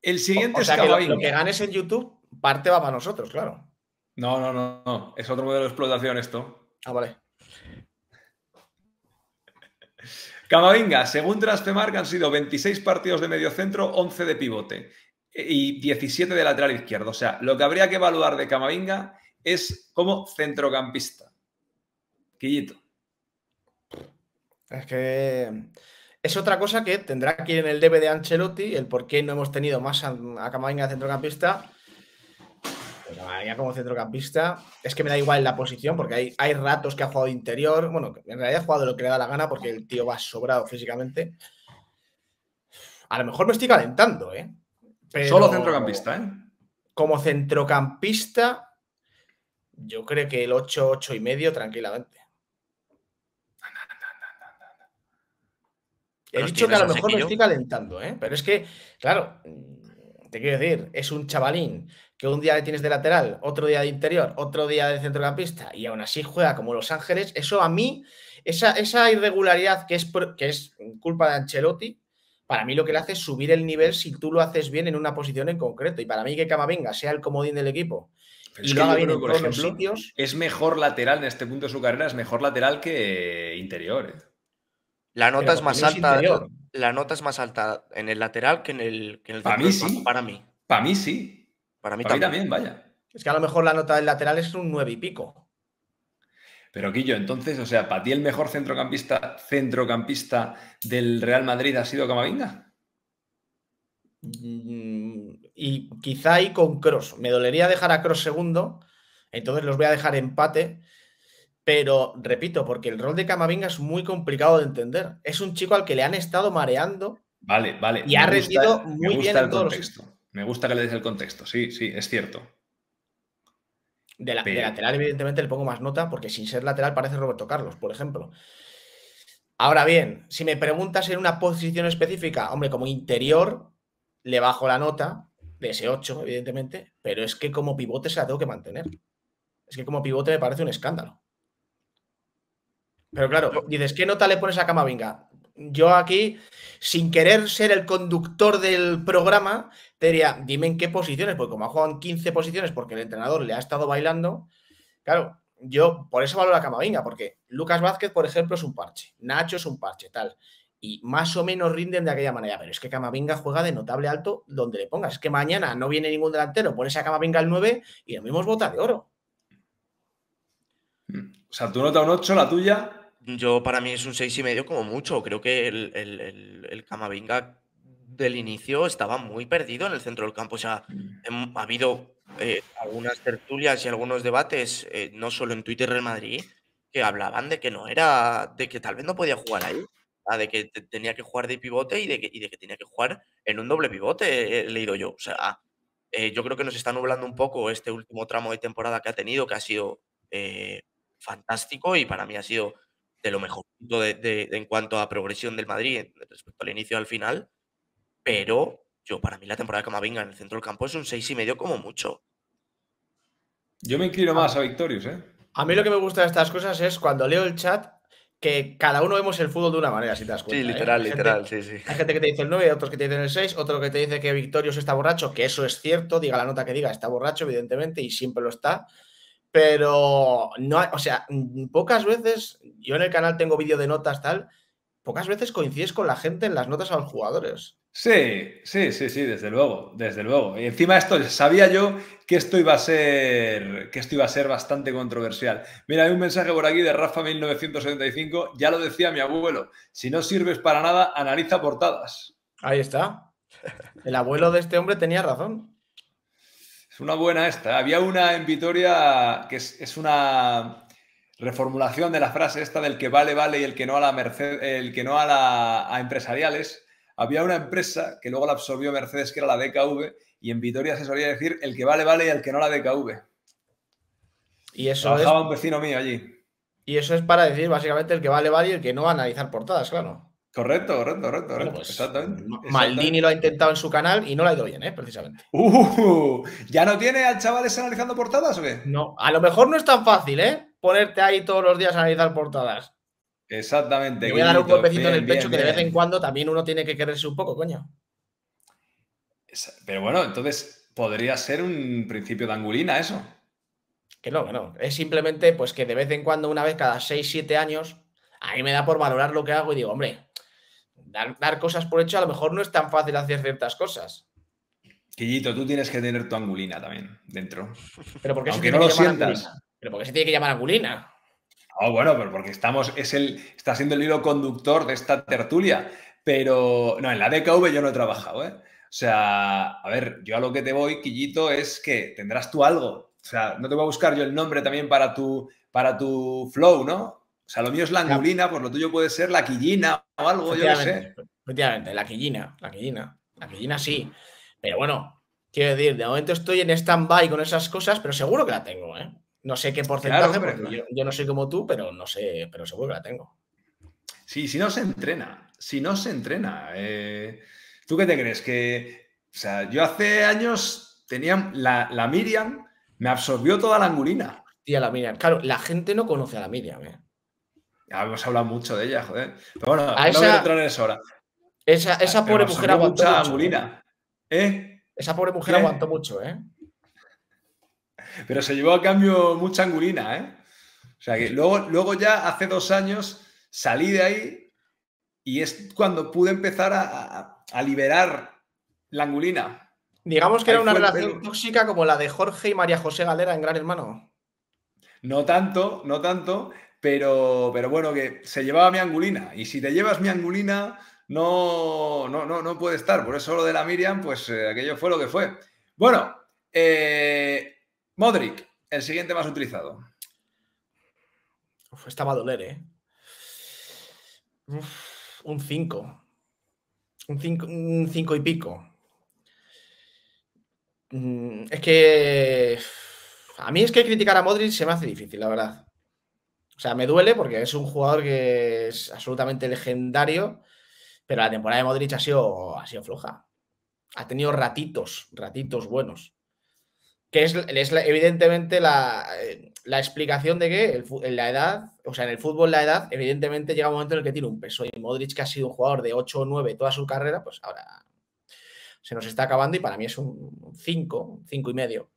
El siguiente es que lo, que ganes en YouTube, parte va para nosotros, claro. No, no, no, no. Es otro modelo de explotación esto. Ah, vale. Camavinga, según Transfemark han sido 26 partidos de medio centro, 11 de pivote y 17 de lateral izquierdo. O sea, lo que habría que evaluar de Camavinga es como centrocampista. Quillito. Es que es otra cosa que tendrá que ir en el debe de Ancelotti, el por qué no hemos tenido más a, Camavinga de centrocampista, como centrocampista, es que me da igual la posición, porque hay, hay ratos que ha jugado interior. Bueno, en realidad ha jugado lo que le da la gana, porque el tío va sobrado físicamente. A lo mejor me estoy calentando, ¿eh? Solo centrocampista, ¿eh? Como centrocampista, yo creo que el 8, 8 y medio tranquilamente. He dicho que a lo mejor me estoy calentando, ¿eh? Pero es que, claro, te quiero decir, es un chavalín que un día le tienes de lateral, otro día de interior, otro día de centrocampista y aún así juega como Los Ángeles, eso a mí, esa, irregularidad que es, es culpa de Ancelotti, para mí lo que le hace es subir el nivel si tú lo haces bien en una posición en concreto. Y para mí que Camavinga sea el comodín del equipo y lo haga bien Es mejor lateral en este punto de su carrera, es mejor lateral que interior. ¿eh? La nota es más alta. la nota es más alta en el lateral que en el, que el para, mí para mí. Para mí sí. Para mí, también. vaya. Es que a lo mejor la nota del lateral es un nueve y pico. Pero Quillo, entonces, o sea, ¿para ti el mejor centrocampista, centrocampista del Real Madrid ha sido Camavinga? Mm, y quizá ahí con Cross. Me dolería dejar a Cross segundo, entonces los voy a dejar empate. Pero repito, porque el rol de Camavinga es muy complicado de entender. Es un chico al que le han estado mareando. Vale, vale. Y ha rendido muy bien en todos los me gusta que le des el contexto, sí, sí, es cierto. De, la, lateral, evidentemente, le pongo más nota porque sin ser lateral parece Roberto Carlos, por ejemplo. Ahora bien, si me preguntas en una posición específica, hombre, como interior, le bajo la nota de ese 8, evidentemente, pero es que como pivote se la tengo que mantener. Es que como pivote me parece un escándalo. Pero claro, dices, ¿qué nota le pones a Camavinga? yo aquí, sin querer ser el conductor del programa, te diría, dime en qué posiciones, porque como ha jugado en 15 posiciones porque el entrenador le ha estado bailando, claro, yo por eso valoro a Camavinga, porque Lucas Vázquez, por ejemplo, es un parche, Nacho es un parche, tal. Y más o menos rinden de aquella manera, pero es que Camavinga juega de notable alto donde le pongas. Es que mañana no viene ningún delantero, pones a Camavinga al 9 y lo mismo es de oro. Mm. O sea, tú nota un 8, la tuya. Yo para mí es un seis y medio como mucho. Creo que el, el, el, Camavinga del inicio estaba muy perdido en el centro del campo. O sea, mm. em, ha habido eh, algunas tertulias y algunos debates, eh, no solo en Twitter en Madrid, que hablaban de que no era, de que tal vez no podía jugar ahí, ah, de que tenía que jugar de pivote y de, que, tenía que jugar en un doble pivote, eh, he leído yo. O sea, yo creo que nos está nublando un poco este último tramo de temporada que ha tenido, que ha sido fantástico y para mí ha sido de lo mejor de, en cuanto a progresión del Madrid respecto al inicio al final, pero yo para mí la temporada más venga en el centro del campo es un seis y medio como mucho. Yo me inclino más a victorios ¿eh? A mí lo que me gusta de estas cosas es cuando leo el chat que cada uno vemos el fútbol de una manera, si te das cuenta. Sí, ¿eh? literal, literal, sí, sí. Hay gente que te dice el 9, otros que te dicen el 6, otro que te dice que victorios está borracho, que eso es cierto, diga la nota que diga, está borracho, evidentemente, y siempre lo está. Pero no o sea, mm, pocas veces, yo en el canal tengo vídeo de notas tal, pocas veces coincides con la gente en las notas a los jugadores. Sí, sí, sí, sí, desde luego, desde luego. Y encima esto, sabía yo que esto iba a ser, que esto iba a ser bastante controversial. Mira, hay un mensaje por aquí de Rafa 1975, ya lo decía mi abuelo, si no sirves para nada, analiza portadas. Ahí está. El abuelo de este hombre tenía razón una buena esta. Había una en Vitoria que es, una reformulación de la frase esta del que vale, vale y el que no a la Merced, el que no a la empresariales. Había una empresa que luego la absorbió Mercedes, que era la DKV, y en Vitoria se solía decir el que vale, vale y el que no la DKV. Y eso un vecino mío allí. Y eso es para decir básicamente el que vale, vale y el que no va a analizar portadas, claro. Correcto, correcto, correcto. Pues, exactamente, Maldini lo ha intentado en su canal y no lo ha ido bien, ¿eh? precisamente. Uh, ¿Ya no tiene al chaval analizando portadas o qué? No, a lo mejor no es tan fácil, ¿eh? Ponerte ahí todos los días a analizar portadas. Exactamente. voy a dar un golpecito en el pecho que de vez en cuando también uno tiene que quererse un poco, coño. Pero bueno, entonces podría ser un principio de angulina eso. Que no, bueno, Es simplemente pues que de vez en cuando, una vez cada 6, 7 años, a mí me da por valorar lo que hago y digo, hombre, dar, cosas por hecho a lo mejor no es tan fácil hacer ciertas cosas. Quillito, tú tienes que tener tu angulina también dentro. Pero porque Aunque no lo sientas. Pero porque se tiene que llamar angulina. Oh, bueno, pero porque estamos, es el, está siendo el hilo conductor de esta tertulia. Pero no, en la DKV yo no he trabajado, ¿eh? O sea, a ver, yo a lo que te voy, Quillito, es que tendrás tú algo. O sea, no te voy a buscar yo el nombre también para tu, para tu flow, ¿no? O sea, lo mío es la angulina, por lo tuyo puede ser la quillina o algo, yo no sé. Efectivamente, la quillina, la quillina. La quillina sí. Pero bueno, quiero decir, de momento estoy en stand-by con esas cosas, pero seguro que la tengo, ¿eh? No sé qué porcentaje, porque yo, no soy como tú, pero no sé, pero seguro que la tengo. Sí, si no se entrena, si no se entrena. Eh, ¿Tú qué te crees? Que, o sea, yo hace años tenía la, Miriam, me absorbió toda la angulina. a la Miriam. Claro, la gente no conoce a la Miriam, ¿eh? Ya hablado mucho de ella, joder. Pero bueno, a no esa, voy a entrar en eso ahora. Esa, ah, pobre mujer aguantó mucho. ¿Eh? Esa pobre mujer aguantó mucho, ¿eh? Pero se llevó a cambio mucha angulina, ¿eh? O sea que luego, luego ya hace dos años salí de ahí y es cuando pude empezar a, liberar la angulina. Digamos que era una relación tóxica como la de Jorge y María José Galera en Gran Hermano. No tanto, no tanto. Pero, bueno, que se llevaba mi angulina. Y si te llevas mi angulina, no, no, no, puede estar. Por eso lo de la Miriam, pues eh, aquello fue lo que fue. Bueno, eh, Modric, el siguiente más utilizado. Estaba a doler, ¿eh? un 5. Un 5 y pico. Mm, es que. A mí es que criticar a Modric se me hace difícil, la verdad. O sea, me duele porque es un jugador que es absolutamente legendario, pero la temporada de Modric ha sido, ha sido floja. Ha tenido ratitos, ratitos buenos. Que es, evidentemente la, explicación de que en la edad, o sea, en el fútbol la edad, evidentemente llega un momento en el que tiene un peso. Y Modric, que ha sido un jugador de 8 o 9 toda su carrera, pues ahora se nos está acabando y para mí es un 5, 5 y medio.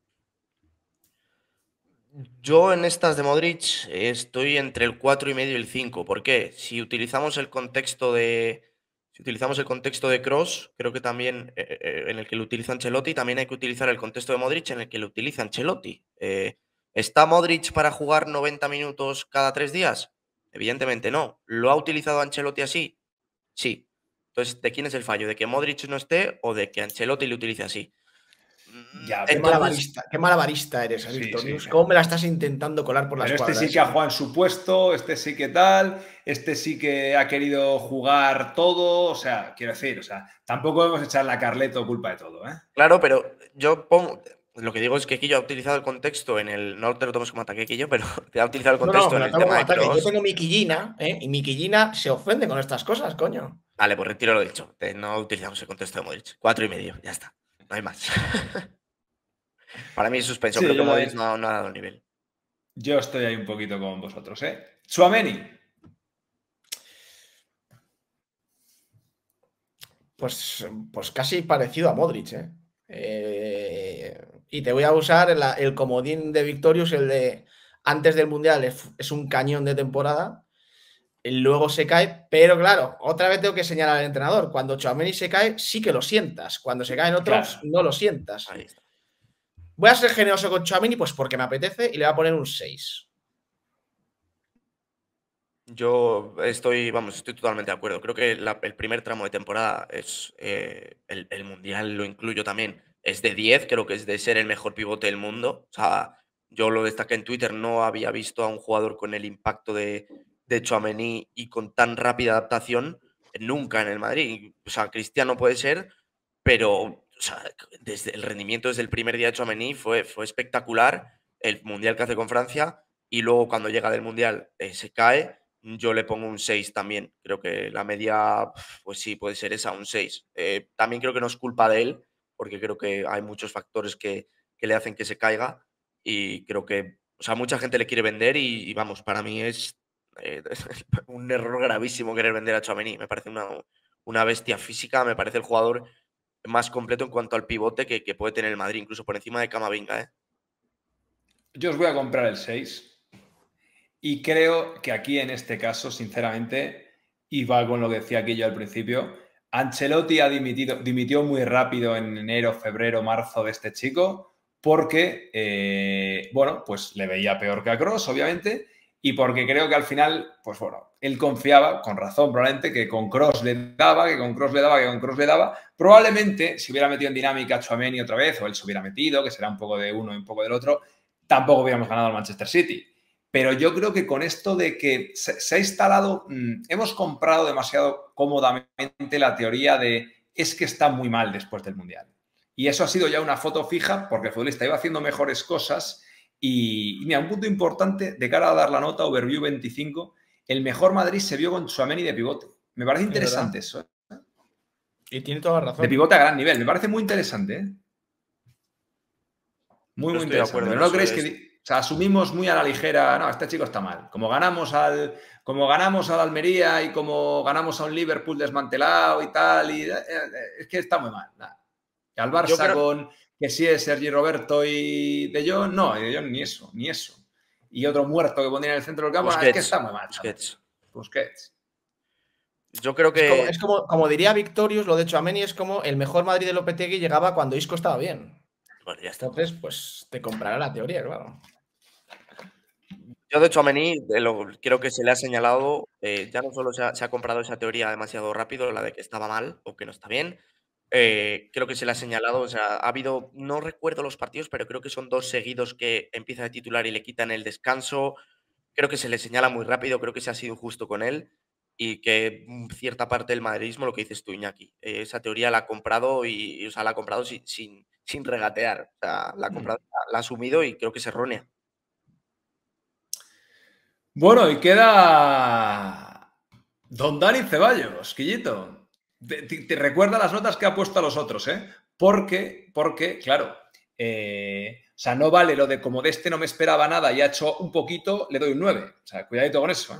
Yo en estas de Modric estoy entre el 4 y medio y el 5. ¿Por qué? Si utilizamos el contexto de si utilizamos el contexto de Cross, creo que también eh, eh, eh, en el que lo utiliza Ancelotti, también hay que utilizar el contexto de Modric en el que lo utiliza Ancelotti. ¿Está Modric para jugar 90 minutos cada tres días? Evidentemente no. ¿Lo ha utilizado Ancelotti así? Sí. Entonces, ¿de quién es el fallo? ¿De que Modric no esté o de que Ancelotti lo utilice así? Ya, qué, malabarista, qué eres, Antonio. ¿Cómo me la estás intentando colar por las Pero este cuadras? Este sí que ha jugado en su puesto, este sí que tal, este sí que ha querido jugar todo. O sea, quiero decir, o sea, tampoco hemos echar la Carleto culpa de todo. ¿eh? Claro, pero yo pongo. Lo que digo es que Quillo ha utilizado el contexto en el. No te lo tomes como ataque, Quillo, pero te ha utilizado el contexto en el tema de Yo tengo mi quillina, ¿eh? y mi quillina se ofende con estas cosas, coño. Vale, pues retiro lo dicho. No utilizamos el contexto de Modric. Cuatro y medio, ya está no hay más. Para mí, suspenso, creo que no, ha dado nivel. Yo estoy ahí un poquito con vosotros, ¿eh? Suameni. Pues, pues casi parecido a Modric, ¿eh? eh y te voy a usar el, comodín de Victorious, el de antes del Mundial es un cañón de temporada luego se cae, pero claro, otra vez tengo que señalar al entrenador, cuando Chouameni se cae, sí que lo sientas, cuando se caen otros, no lo sientas. Voy a ser generoso con Chouameni, pues porque me apetece, y le voy a poner un 6. Yo estoy, vamos, estoy totalmente de acuerdo. Creo que el primer tramo de temporada es, eh, el, el, Mundial lo incluyo también, es de 10, creo que es de ser el mejor pivote del mundo. O sea, yo lo destaqué en Twitter, no había visto a un jugador con el impacto de, de Chouameni y con tan rápida adaptación nunca en el Madrid. O sea, Cristiano puede ser, pero desde el rendimiento desde el primer día de Chouameni fue, fue espectacular. El Mundial que hace con Francia y luego cuando llega del Mundial eh, se cae. Yo le pongo un 6 también. Creo que la media, pues sí, puede ser esa, un 6. Eh, también creo que no es culpa de él, porque creo que hay muchos factores que, que le hacen que se caiga. Y creo que, o sea, mucha gente le quiere vender y vamos, para mí es es eh, un error gravísimo querer vender a Chouameni. Me parece una, bestia física, me parece el jugador más completo en cuanto al pivote que, puede tener el Madrid, incluso por encima de Camavinga. ¿eh? Yo os voy a comprar el 6 y creo que aquí en este caso, sinceramente, y va con lo que decía aquí yo al principio, Ancelotti ha dimitido, dimitió muy rápido en enero, febrero, marzo de este chico porque, eh, bueno, pues le veía peor que a Cross, obviamente, y porque creo que al final, pues bueno, él confiaba, con razón probablemente, que con Cross le daba, que con Cross le daba, que con Cross le daba. Probablemente si hubiera metido en dinámica a Chouameni otra vez, o él se hubiera metido, que será un poco de uno y un poco del otro, tampoco hubiéramos ganado al Manchester City. Pero yo creo que con esto de que se, ha instalado, mm, hemos comprado demasiado cómodamente la teoría de es que está muy mal después del Mundial. Y eso ha sido ya una foto fija porque el futbolista iba haciendo mejores cosas y, mira, un punto importante de cara a dar la nota Overview 25, el mejor Madrid se vio con Suameni de pivote. Me parece interesante eso. ¿eh? Y tiene toda la razón. De pivote a gran nivel. Me parece muy interesante. ¿eh? Muy, muy interesante. Pero no creéis que... O sea, asumimos muy a la ligera, no, este chico está mal. Como ganamos al, como ganamos al Almería y como ganamos a un Liverpool desmantelado y tal, y, eh, es que está muy mal. al Barça con que si es Sergi Roberto y De yo no, De ni eso, ni eso. Y otro muerto que pondría en el centro del campo, ah, es que está muy mal. Busquets. Busquets. Yo creo que. Es, como, como, diría Victorius, lo de Meni es como el mejor Madrid de Lopetegui llegaba cuando Isco estaba bien. Bueno, ya está. Entonces, pues te comprará la teoría, claro. Yo, de hecho, a creo que se le ha señalado, eh, ya no solo se ha, comprado esa teoría demasiado rápido, la de que estaba mal o que no está bien, eh, creo que se le ha señalado, o sea, ha habido, no recuerdo los partidos, pero creo que son dos seguidos que empieza de titular y le quitan el descanso. Creo que se le señala muy rápido, creo que se ha sido justo con él y que mm, cierta parte del madridismo, lo que dices tú, Iñaki, eh, esa teoría la ha comprado y, o sea, la ha comprado sin, sin, regatear, la ha mm. comprado, la ha asumido y creo que es errónea. Bueno, y queda Don Dani Ceballos, Quillito te, recuerda las notas que ha puesto a los otros, ¿eh? Porque, porque, claro, eh, o sea, no vale lo de como de este no me esperaba nada y ha hecho un poquito, le doy un 9. O sea, cuidadito con eso, ¿eh?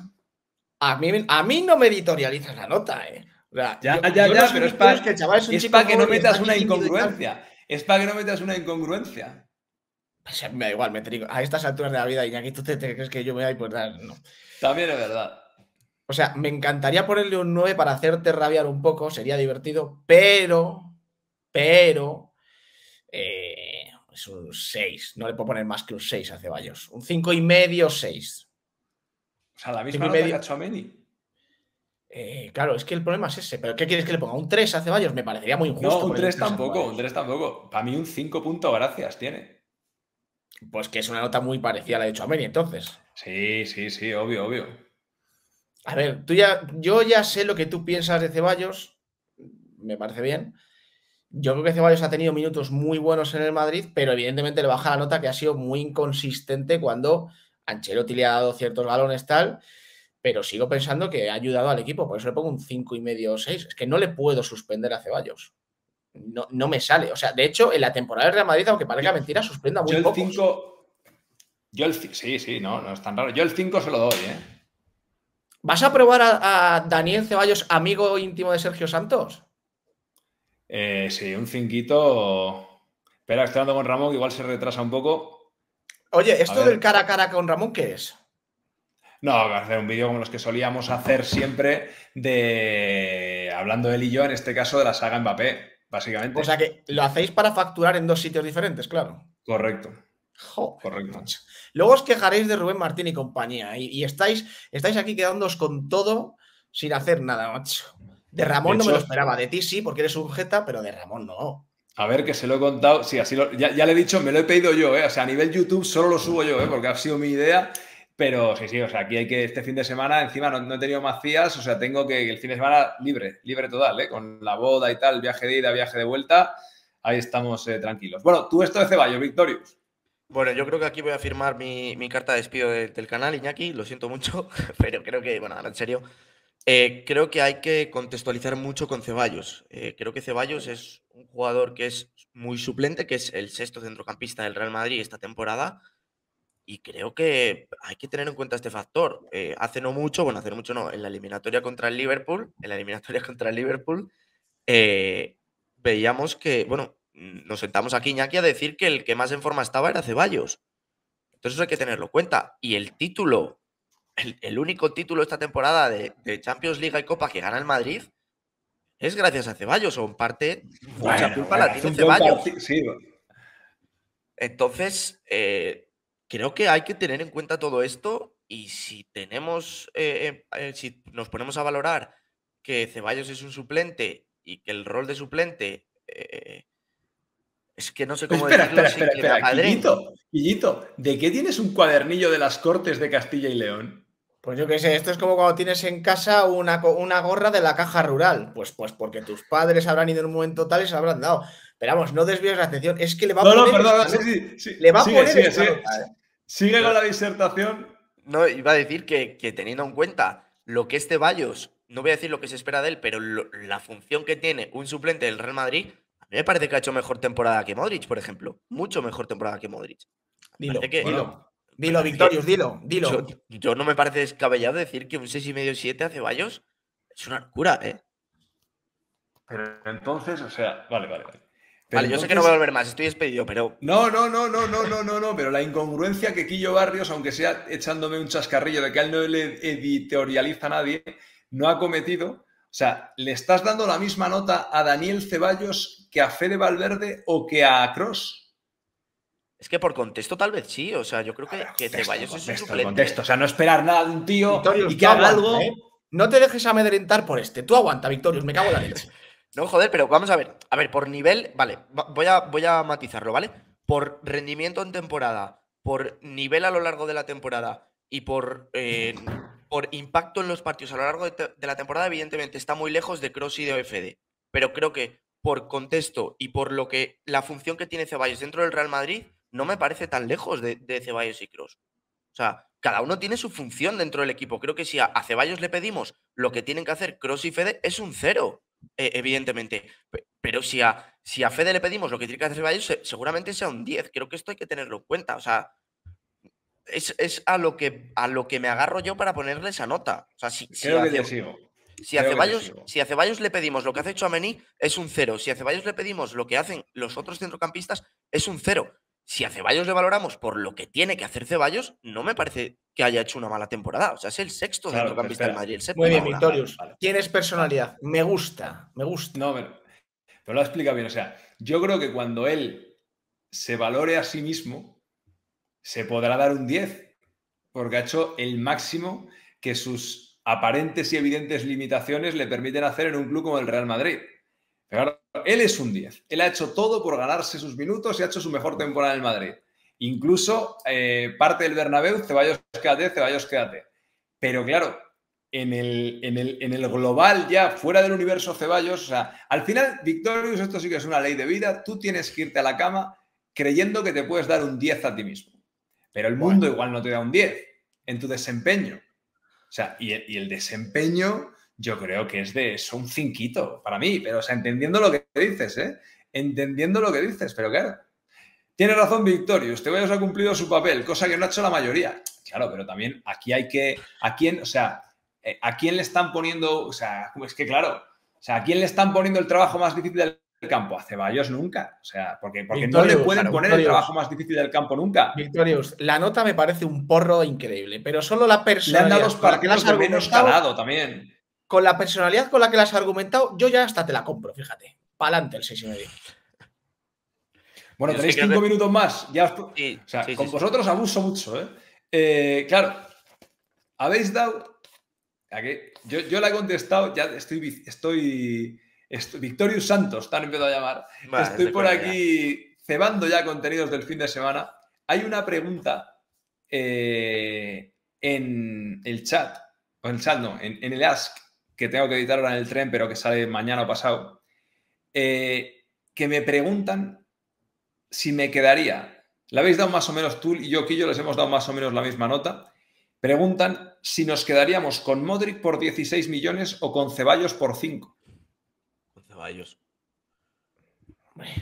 A mí, a mí no me editorializas la nota, ¿eh? ya, ya, ya, pero es para que, no metas una incongruencia. Es pues, para que no metas una incongruencia. me da igual, me trigo. A estas alturas de la vida, Iñaki, ¿tú te, crees que yo me voy a importar? No. También es verdad. O sea, me encantaría ponerle un 9 para hacerte rabiar un poco, sería divertido, pero, pero, eh, es un 6. No le puedo poner más que un 6 a Ceballos. Un 5 y medio, 6. O sea, la misma nota que eh, claro, es que el problema es ese. ¿Pero qué quieres que le ponga? ¿Un 3 a Ceballos? Me parecería muy injusto. No, un 3 tampoco, un 3 tampoco. Para mí un 5 punto gracias tiene. Pues que es una nota muy parecida a la de Chomeni, entonces. Sí, sí, sí, obvio, obvio. A ver, tú ya, yo ya sé lo que tú piensas de Ceballos, me parece bien. Yo creo que Ceballos ha tenido minutos muy buenos en el Madrid, pero evidentemente le baja la nota que ha sido muy inconsistente cuando Ancelotti le ha dado ciertos balones tal, pero sigo pensando que ha ayudado al equipo, por eso le pongo un 5 y medio o 6. Es que no le puedo suspender a Ceballos. No, me sale. O sea, de hecho, en la temporada del Real Madrid, aunque parezca yo, mentira, suspenda muy poco. Yo el 5... Sí, sí, no, no es tan raro. Yo el 5 se lo doy, ¿eh? ¿Vas a probar a, Daniel Ceballos, amigo íntimo de Sergio Santos? Eh, sí, un cinquito. Espera, estoy con Ramón, igual se retrasa un poco. Oye, ¿esto del cara a cara con Ramón qué es? No, hacer un vídeo como los que solíamos hacer siempre de hablando él y yo, en este caso de la saga Mbappé, básicamente. O sea que lo hacéis para facturar en dos sitios diferentes, claro. Correcto. Correcto. Luego os quejaréis de Rubén Martín y compañía. Y, estáis, estáis aquí quedándoos con todo sin hacer nada, macho. De Ramón no me lo esperaba. De ti sí, porque eres un pero de Ramón no. A ver, que se lo he contado. Sí, así lo, ya, le he dicho, me lo he pedido yo, eh, O sea, a nivel YouTube solo lo subo yo, eh, Porque ha sido mi idea. Pero sí, sí, o sea, aquí hay que este fin de semana, encima no, he tenido macías, o sea, tengo que el fin de semana libre, libre total, eh, Con la boda y tal, viaje de ida, viaje de vuelta, ahí estamos tranquilos. Bueno, tú esto de Ceballos, Victorious. Bueno, yo creo que aquí voy a firmar mi, carta de despido del canal, Iñaki, lo siento mucho, pero creo que, bueno, en serio, eh, creo que hay que contextualizar mucho con Ceballos. Eh, creo que Ceballos es un jugador que es muy suplente, que es el sexto centrocampista del Real Madrid esta temporada, y creo que hay que tener en cuenta este factor. Eh, hace no mucho, bueno, hace mucho no, en la eliminatoria contra el Liverpool, en la eliminatoria contra el Liverpool, veíamos que, bueno, Mm, nos sentamos aquí, Iñaki, a decir que el que más en forma estaba era Ceballos. Entonces eso hay que tenerlo en cuenta. Y el título, el, único título esta temporada de, Champions League y Copa que gana el Madrid es gracias a Ceballos, o en parte mucha culpa Ceballos. Entonces, eh, creo que hay que tener en cuenta todo esto y si tenemos, eh, eh, si nos ponemos a valorar que Ceballos es un suplente y que el rol de suplente es que no sé pues cómo decirlo espera, espera, espera. ¿de qué tienes un cuadernillo de las Cortes de Castilla y León? Pues yo qué sé, esto es como cuando tienes en casa una, una gorra de la caja rural. Pues, pues porque tus padres habrán ido en un momento tal y se habrán dado. Pero vamos, no desvíes la atención. Es que le va a poner. No, perdón, sí, sí, Le va a poner. Sigue, con la disertación. No, iba a decir que, teniendo en cuenta lo que este Bayos, no voy a decir lo que se espera de él, pero la función que tiene un suplente del Real Madrid, me parece que ha hecho mejor temporada que Modric, por ejemplo. Mucho mejor temporada que Modric. Dilo, dilo. Dilo, dilo, dilo. Yo, no me parece descabellado decir que un 6,5 7 hace Ceballos es una locura, ¿eh? Pero entonces, o sea, vale, vale, vale. vale, yo sé que no voy a volver más, estoy despedido, pero. No, no, no, no, no, no, no, no, pero la incongruencia que Quillo Barrios, aunque sea echándome un chascarrillo de que él no le editorializa a nadie, no ha cometido o sea, ¿le estás dando la misma nota a Daniel Ceballos que a Fede Valverde o que a Cross? Es que por contexto tal vez sí, o sea, yo creo que, Ceballos es un suplente. Contexto. O sea, no esperar nada de un tío y que haga algo. ¿eh? No te dejes amedrentar por este. Tú aguanta, Victorius, me cago en la leche. no, joder, pero vamos a ver. A ver, por nivel, vale, voy a, voy a matizarlo, ¿vale? Por rendimiento en temporada, por nivel a lo largo de la temporada y por eh, por impacto en los partidos a lo largo de, la temporada, evidentemente está muy lejos de Cross y de Fede. Pero creo que por contexto y por lo que la función que tiene Ceballos dentro del Real Madrid, no me parece tan lejos de, Ceballos y Cross. O sea, cada uno tiene su función dentro del equipo. Creo que si a, Ceballos le pedimos lo que tienen que hacer Cross y Fede, es un cero, e, evidentemente. Pero si a, si a Fede le pedimos lo que tiene que hacer Ceballos, seguramente sea un 10. Creo que esto hay que tenerlo en cuenta. O sea, es, a, lo que, a lo que me agarro yo para ponerle esa nota. O si, a, Si Ceballos, le pedimos lo que hace hecho a es un cero. Si a Ceballos le pedimos lo que hacen los otros centrocampistas, es un cero. Si a Ceballos le valoramos por lo que tiene que hacer Ceballos, no me parece que haya hecho una mala temporada. O sea, es el sexto centrocampista del Madrid. Muy bien, Victorius. Tienes personalidad. Me gusta, me gusta. No, pero, pero lo explica bien. O sea, yo creo que cuando él se valore a sí mismo, se podrá dar un 10, porque ha hecho el máximo que sus aparentes y evidentes limitaciones le permiten hacer en un club como el Real Madrid. Pero él es un 10. Él ha hecho todo por ganarse sus minutos y ha hecho su mejor temporada en el Madrid. Incluso eh, parte del Bernabéu, Ceballos, quédate, Ceballos, quédate. Pero claro, en el, en, el, global ya, fuera del universo Ceballos. al final, Victorius, esto sí que es una ley de vida. Tú tienes que irte a la cama creyendo que te puedes dar un 10 a ti mismo. Pero el mundo igual no te da un 10 en tu desempeño. O sea, y el, desempeño yo creo que es de, son cinquito para mí, pero o sea, entendiendo lo que dices, ¿eh? Entendiendo lo que dices, pero claro. Tiene razón usted usted ha cumplido su papel, cosa que no ha hecho la mayoría. Claro, pero también aquí hay que, a quién, o sea, eh, a quién le están poniendo, o sea, es que claro, o sea, a quién le están poniendo el trabajo más difícil de campo. A Ceballos nunca. O sea, porque, porque no le pueden poner el trabajo más difícil del campo nunca. Victorious, la nota me parece un porro increíble, pero solo la personalidad. Le han dado dos también. Con la personalidad con la que las has argumentado, yo ya hasta te la compro, fíjate. Para adelante el 6 y medio. Bueno, tenéis cinco minutos más. Ya o sea, con vosotros abuso mucho, ¿eh? Eh, claro, habéis dado. yo, yo la he contestado, ya estoy, estoy Victorius Santos, te han empezado a llamar. Estoy por aquí cebando ya contenidos del fin de semana. Hay una pregunta eh, en el chat, o en el chat no, en, el ask que tengo que editar ahora en el tren, pero que sale mañana o pasado, eh, que me preguntan si me quedaría. La habéis dado más o menos tú y yo, que yo les hemos dado más o menos la misma nota. Preguntan si nos quedaríamos con Modric por 16 millones o con Ceballos por 5. Ceballos.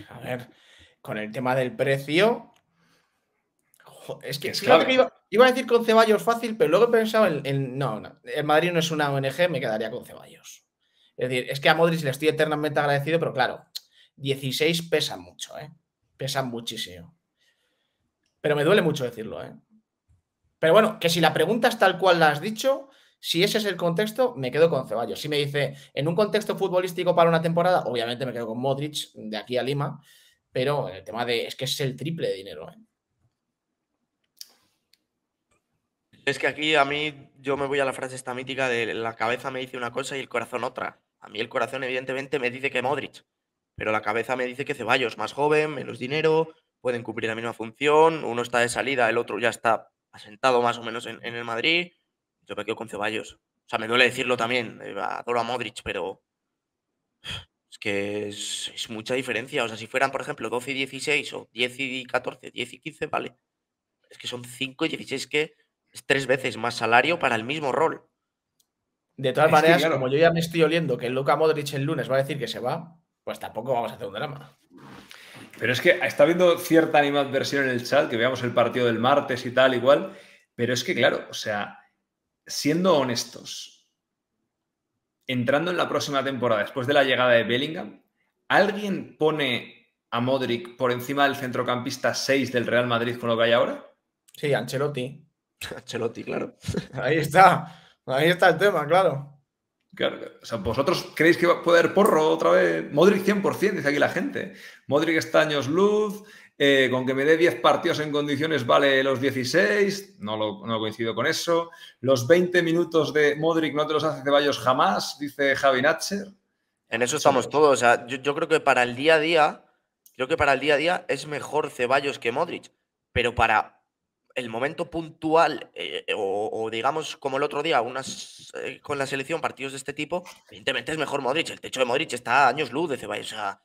A ver, con el tema del precio. es que, iba, a decir con Ceballos fácil, pero luego he pensado en, no, no, el Madrid no es una ONG, me quedaría con Ceballos. Es decir, es que a Modric le estoy eternamente agradecido, pero claro, 16 pesa mucho, ¿eh? Pesa muchísimo. Pero me duele mucho decirlo, ¿eh? Pero bueno, que si la pregunta es tal cual la has dicho, si ese es el contexto, me quedo con Ceballos. Si me dice, en un contexto futbolístico para una temporada, obviamente me quedo con Modric de aquí a Lima, pero el tema de es que es el triple de dinero. ¿eh? Es que aquí a mí, yo me voy a la frase esta mítica de la cabeza me dice una cosa y el corazón otra. A mí el corazón evidentemente me dice que Modric, pero la cabeza me dice que Ceballos, más joven, menos dinero, pueden cumplir la misma función, uno está de salida, el otro ya está asentado más o menos en el Madrid me quedo con Ceballos. O sea, me duele decirlo también. Eh, adoro a Modric, pero. Es que es, mucha diferencia. O sea, si fueran, por ejemplo, 12 y 16, o 10 y 14, 10 y 15, vale. Es que son 5 y 16 que es tres veces más salario para el mismo rol. De todas maneras, como yo ya me estoy oliendo que el Luca Modric el lunes va a decir que se va, pues tampoco vamos a hacer un drama. Pero es que está habiendo cierta animadversión en el chat, que veamos el partido del martes y tal, igual. Pero es que, claro, o sea, siendo honestos, entrando en la próxima temporada, después de la llegada de Bellingham, ¿alguien pone a Modric por encima del centrocampista 6 del Real Madrid con lo que hay ahora? Sí, Ancelotti. Ancelotti, claro. Ahí está. Ahí está el tema, claro. o ¿vosotros creéis que puede poder porro otra vez? Modric 100%, dice aquí la gente. Modric está años luz, eh, con que me dé 10 partidos en condiciones vale los 16, no, no coincido con eso. Los 20 minutos de Modric no te los hace Ceballos jamás, dice Javi Nacher. En eso estamos todos. yo, creo que para el día a día, creo que para el día a día es mejor Ceballos que Modric, pero para el momento puntual eh, o, digamos como el otro día, unas eh, con la selección partidos de este tipo, evidentemente es mejor Modric. El techo de Modric está a años luz de Ceballos. O sea,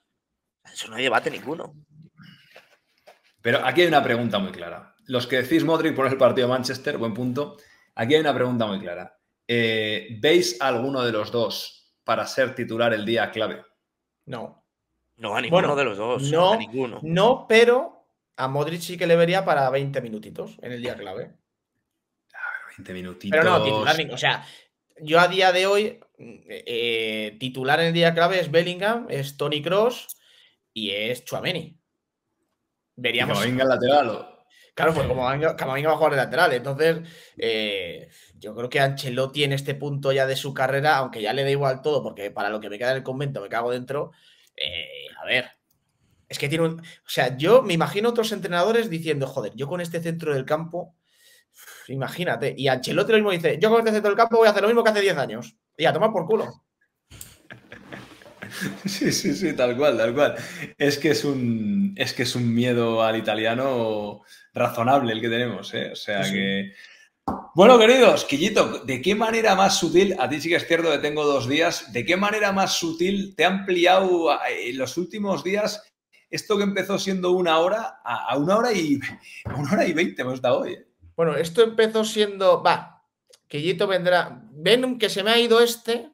eso no hay debate ninguno. Pero aquí hay una pregunta muy clara. Los que decís Modric por el partido Manchester, buen punto. Aquí hay una pregunta muy clara. Eh, ¿Veis a alguno de los dos para ser titular el día clave? No. No, a ninguno de los dos. No, ninguno. no, pero a Modric sí que le vería para 20 minutitos en el día clave. 20 minutitos. Pero no, titular, o sea, yo a día de hoy, eh, eh, titular en el día clave es Bellingham, es Tony Cross y es Chuameni veríamos. Camavinga lateral. Claro, pues como Camavinga va a jugar de lateral. Entonces, eh, yo creo que Ancelotti en este punto ya de su carrera, aunque ya le da igual todo, porque para lo que me queda en el convento me cago dentro. Eh, a ver, es que tiene un. O sea, yo me imagino otros entrenadores diciendo, joder, yo con este centro del campo. Imagínate. Y Ancelotti lo mismo dice, yo con este centro del campo voy a hacer lo mismo que hace 10 años. Y a tomar por culo. Sí, sí, sí, tal cual, tal cual. Es que es un, es que es un miedo al italiano razonable el que tenemos, ¿eh? O sea que... Bueno, queridos, Quillito, ¿de qué manera más sutil, a ti sí que es cierto que tengo dos días, ¿de qué manera más sutil te ha ampliado eh, en los últimos días esto que empezó siendo una hora a, una hora y hora y veinte hemos hoy? Eh? Bueno, esto empezó siendo, va, Quillito vendrá, ven que se me ha ido este,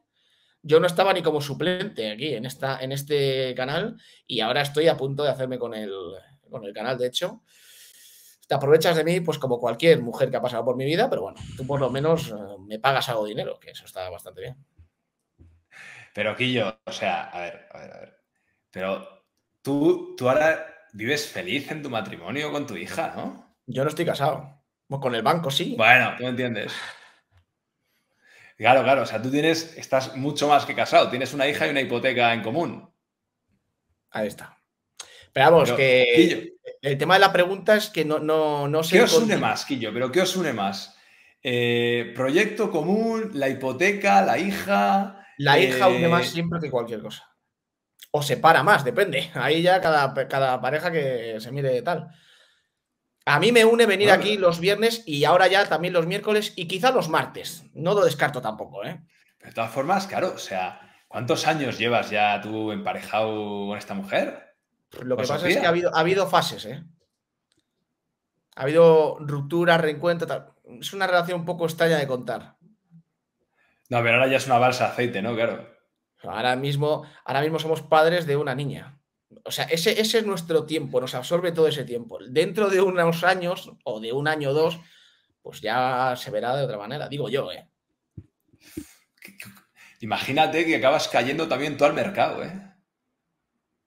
yo no estaba ni como suplente aquí en, esta, en este canal y ahora estoy a punto de hacerme con el, con el canal, de hecho. Te aprovechas de mí, pues como cualquier mujer que ha pasado por mi vida, pero bueno, tú por lo menos eh, me pagas algo de dinero, que eso está bastante bien. Pero yo, o sea, a ver, a ver, a ver. Pero tú, tú ahora vives feliz en tu matrimonio con tu hija, ¿no? Yo no estoy casado. Con el banco sí. Bueno, tú me entiendes. Claro, claro, o sea, tú tienes, estás mucho más que casado, tienes una hija y una hipoteca en común. Ahí está. Pero vamos, que el tema de la pregunta es que no, no, sé... ¿Qué os une más, Quillo? ¿Pero qué os une más? Eh, ¿Proyecto común, la hipoteca, la hija? La hija une más eh, siempre que cualquier cosa. O separa más, depende. Ahí ya cada, cada pareja que se mire tal. A mí me une venir ah. aquí los viernes y ahora ya también los miércoles y quizá los martes. No lo descarto tampoco, ¿eh? De todas formas, claro, o sea, ¿cuántos años llevas ya tú emparejado con esta mujer? Lo que pasa es que ha habido, fases, ¿eh? Ha habido rupturas, reencuentro, Es una relación un poco extraña de contar. No, pero ahora ya es una balsa aceite, ¿no? Claro. Ahora mismo, ahora mismo somos padres de una niña o sea, ese, ese, es nuestro tiempo, nos absorbe todo ese tiempo. Dentro de unos años o de un año o dos, pues ya se verá de otra manera, digo yo, ¿eh? Imagínate que acabas cayendo también todo al mercado, ¿eh?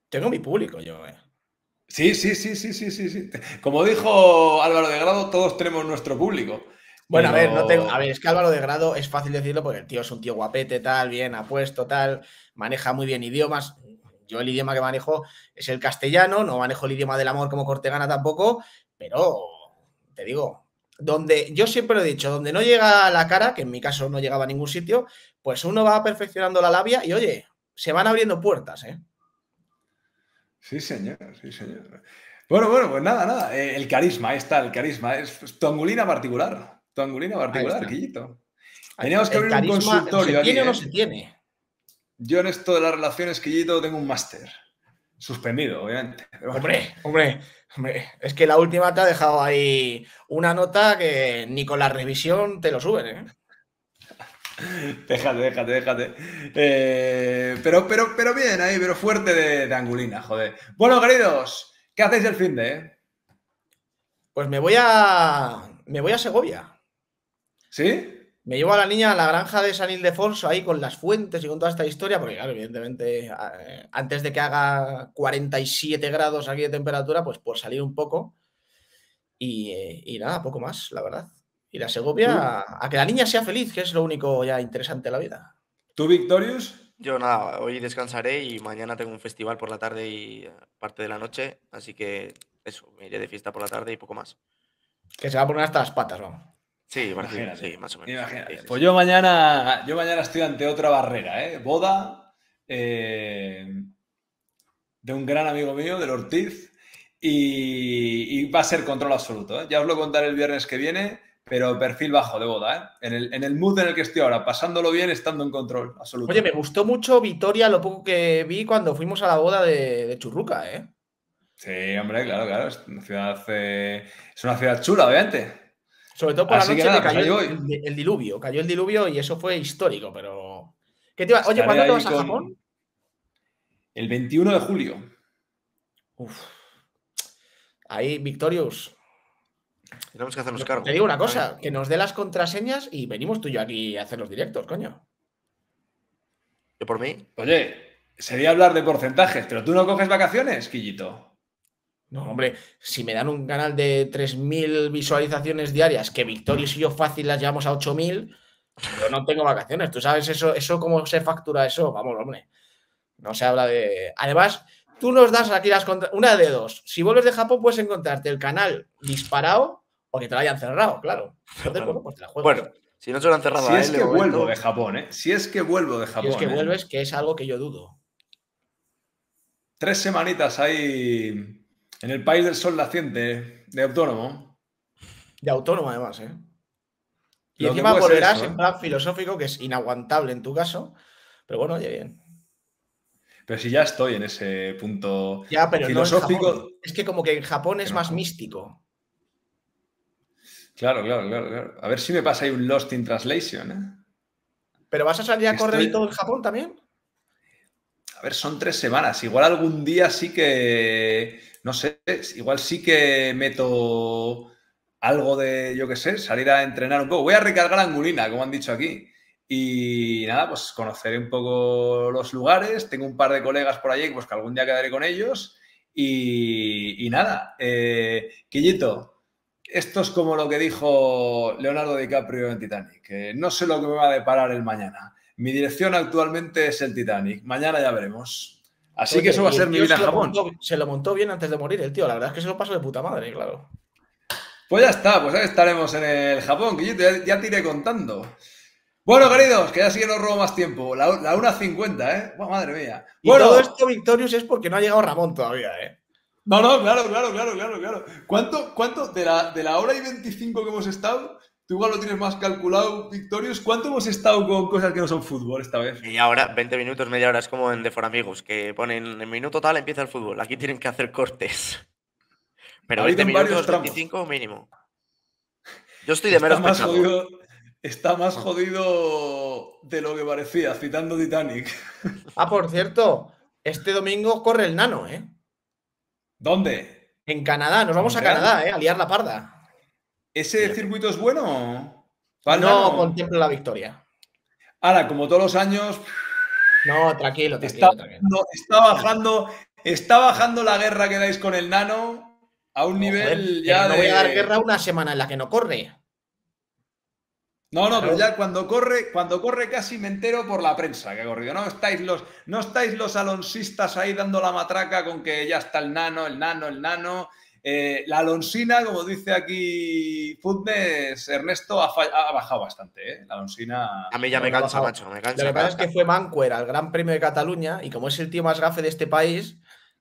Tengo mi público yo, ¿eh? Sí, sí, sí, sí, sí, sí, sí. Como dijo Álvaro de Grado, todos tenemos nuestro público. Bueno, a ver, no tengo, a ver, es que Álvaro de Grado es fácil decirlo porque el tío es un tío guapete, tal, bien apuesto, tal, maneja muy bien idiomas yo el idioma que manejo es el castellano, no manejo el idioma del amor como Cortegana tampoco, pero te digo, donde yo siempre lo he dicho, donde no llega la cara, que en mi caso no llegaba a ningún sitio, pues uno va perfeccionando la labia y oye, se van abriendo puertas, ¿eh? Sí, señor, sí, señor. Bueno, bueno, pues nada, nada. Eh, el carisma, ahí está, el carisma. Es tu angulina particular. Tu angulina particular, Quillito. Teníamos que abrir un consultorio. ¿Se tiene no ¿eh? se tiene? Yo en esto de las relaciones, que Quillito, tengo un máster. Suspendido, obviamente. Hombre, hombre, hombre. Es que la última te ha dejado ahí una nota que ni con la revisión te lo suben, ¿eh? déjate, déjate, déjate. Eh, pero, pero, pero bien ahí, pero fuerte de, angulina, joder. Bueno, queridos, ¿qué hacéis el fin de? Eh? Pues me voy a. Me voy a Segovia. ¿Sí? Me llevo a la niña a la granja de San Ildefonso ahí con las fuentes y con toda esta historia, porque claro, evidentemente eh, antes de que haga 47 grados aquí de temperatura, pues por salir un poco y, eh, nada, poco más, la verdad. Y la Segovia, a, a, que la niña sea feliz, que es lo único ya interesante de la vida. ¿Tú, Victorious? Yo nada, hoy descansaré y mañana tengo un festival por la tarde y parte de la noche, así que eso, me iré de fiesta por la tarde y poco más. Que se va a poner hasta las patas, vamos. Sí, imagínate, más o menos. Pues yo mañana, yo mañana estoy ante otra barrera, ¿eh? Boda eh, de un gran amigo mío, del Ortiz, y, va a ser control absoluto. ¿eh? Ya os lo contaré el viernes que viene, pero perfil bajo de boda, ¿eh? En el, en mood en el que estoy ahora, pasándolo bien, estando en control absoluto. Oye, me gustó mucho Vitoria, lo poco que vi cuando fuimos a la boda de, Churruca, ¿eh? Sí, hombre, claro, claro. Es una ciudad, eh, es una ciudad chula, obviamente. Sobre todo por la noche pues cayó el, diluvio. Cayó el diluvio y eso fue histórico, pero. Oye, ¿cuándo te vas a Japón? El 21 de julio. Uf. Ahí, Victorious. Tenemos que hacernos cargo. Te digo una cosa, que nos dé las contraseñas y venimos tú y yo aquí a hacer los directos, coño. Yo por mí. Oye, sería hablar de porcentajes, pero tú no coges vacaciones, Quillito. No, hombre, si me dan un canal de 3.000 visualizaciones diarias, que Victorio y yo fácil las llevamos a 8.000, yo no tengo vacaciones. ¿Tú sabes eso, eso cómo se factura eso? Vamos, hombre. No se habla de... Además, tú nos das aquí las Una de dos. Si vuelves de Japón puedes encontrarte el canal disparado o que te lo hayan cerrado, claro. bueno, pues te la Bueno, si no te lo han cerrado es que vuelvo de Japón, ¿eh? Si es que vuelvo de Japón. Si es que ¿eh? vuelves, que es algo que yo dudo. Tres semanitas hay... En el país del sol naciente, de autónomo. De autónomo, además, ¿eh? Y encima volverás en ¿eh? plan filosófico, que es inaguantable en tu caso. Pero bueno, ya bien. Pero si ya estoy en ese punto ya, pero filosófico. es que como que en Japón es más místico. Claro, claro, claro, claro, A ver si me pasa ahí un Lost in Translation. ¿eh? ¿Pero vas a salir a correr todo en Japón también? A ver, son tres semanas. Igual algún día sí que no sé, igual sí que meto algo de, yo qué sé, salir a entrenar un poco. Voy a recargar angulina, como han dicho aquí. Y nada, pues conoceré un poco los lugares. Tengo un par de colegas por allí, pues que algún día quedaré con ellos. Y, nada, eh, Quillito, esto es como lo que dijo Leonardo DiCaprio en Titanic. no sé lo que me va a deparar el mañana. Mi dirección actualmente es el Titanic. Mañana ya veremos. Así que eso va a ser mi vida en Japón. se lo montó bien antes de morir el tío. La verdad es que se lo paso de puta madre, claro. Pues ya está, pues ahí estaremos en el Japón, que yo ya te iré contando. Bueno, queridos, que ya sí que no robo más tiempo. La, 1.50, ¿eh? madre mía. Bueno, todo esto, Victorious, es porque no ha llegado Ramón todavía, ¿eh? No, no, claro, claro, claro, claro, claro. ¿Cuánto, cuánto de la, de la hora y 25 que hemos estado, Tú igual lo tienes más calculado, victorios. ¿Cuánto hemos estado con cosas que no son fútbol esta vez? Y ahora, 20 minutos, media hora, es como en De For Amigos, que ponen el minuto tal empieza el fútbol. Aquí tienen que hacer cortes. Pero 20 minutos, 25 mínimo. Yo estoy de menos más Está más jodido de lo que parecía, citando Titanic. Ah, por cierto, este domingo corre el nano, ¿eh? ¿Dónde? En Canadá, nos vamos a Canadá, ¿eh? A liar la parda. ¿Ese circuito es bueno? No contemplo la victoria. Ahora, como todos los años. No, tranquilo, te está, bajando, está, bajando, está bajando la guerra que dais con el nano a un nivel ya. No voy a dar guerra una semana en la que no corre. No, no, pero ya cuando corre, cuando corre casi me entero por la prensa que ha corrido. No estáis los, no estáis los alonsistas ahí dando la matraca con que ya está el nano, el nano, el nano. Eh, la Alonsina, como dice aquí Futnes Ernesto, ha, bajado bastante, ¿eh? La Alonsina. A mí ya me cansa, macho, me Lo que pasa es que fue Mancuer al Gran Premio de Cataluña y como es el tío más gafe de este país,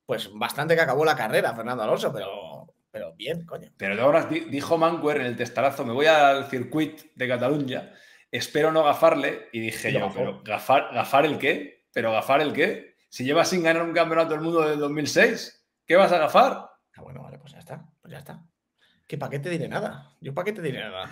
pues bastante que acabó la carrera Fernando Alonso, pero, pero bien, coño. Pero ahora dijo Mancuer en el testarazo: me voy al circuit de Cataluña, espero no gafarle. Y dije yo, pero ¿gafar, ¿gafar el qué? ¿Pero gafar el qué? Si llevas sin ganar un campeonato del mundo del 2006, ¿qué vas a gafar? Pues ya está. qué te diré nada. Yo paquete qué te diré nada.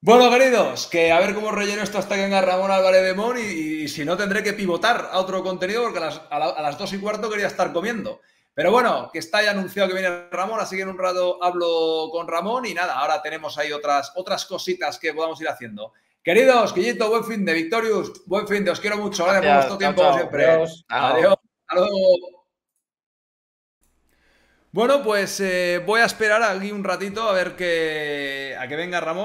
Bueno, queridos, que a ver cómo relleno esto hasta que venga Ramón Álvarez de y, y, si no tendré que pivotar a otro contenido porque a las, dos y cuarto quería estar comiendo. Pero bueno, que está ya anunciado que viene Ramón, así que en un rato hablo con Ramón y nada, ahora tenemos ahí otras, otras cositas que podamos ir haciendo. Queridos, Quillito, buen fin de Victorius. buen fin de, os quiero mucho, gracias, por vuestro tiempo como siempre. Adiós. Adiós. Hasta luego. Bueno, pues eh, voy a esperar aquí un ratito a ver que, a que venga Ramón.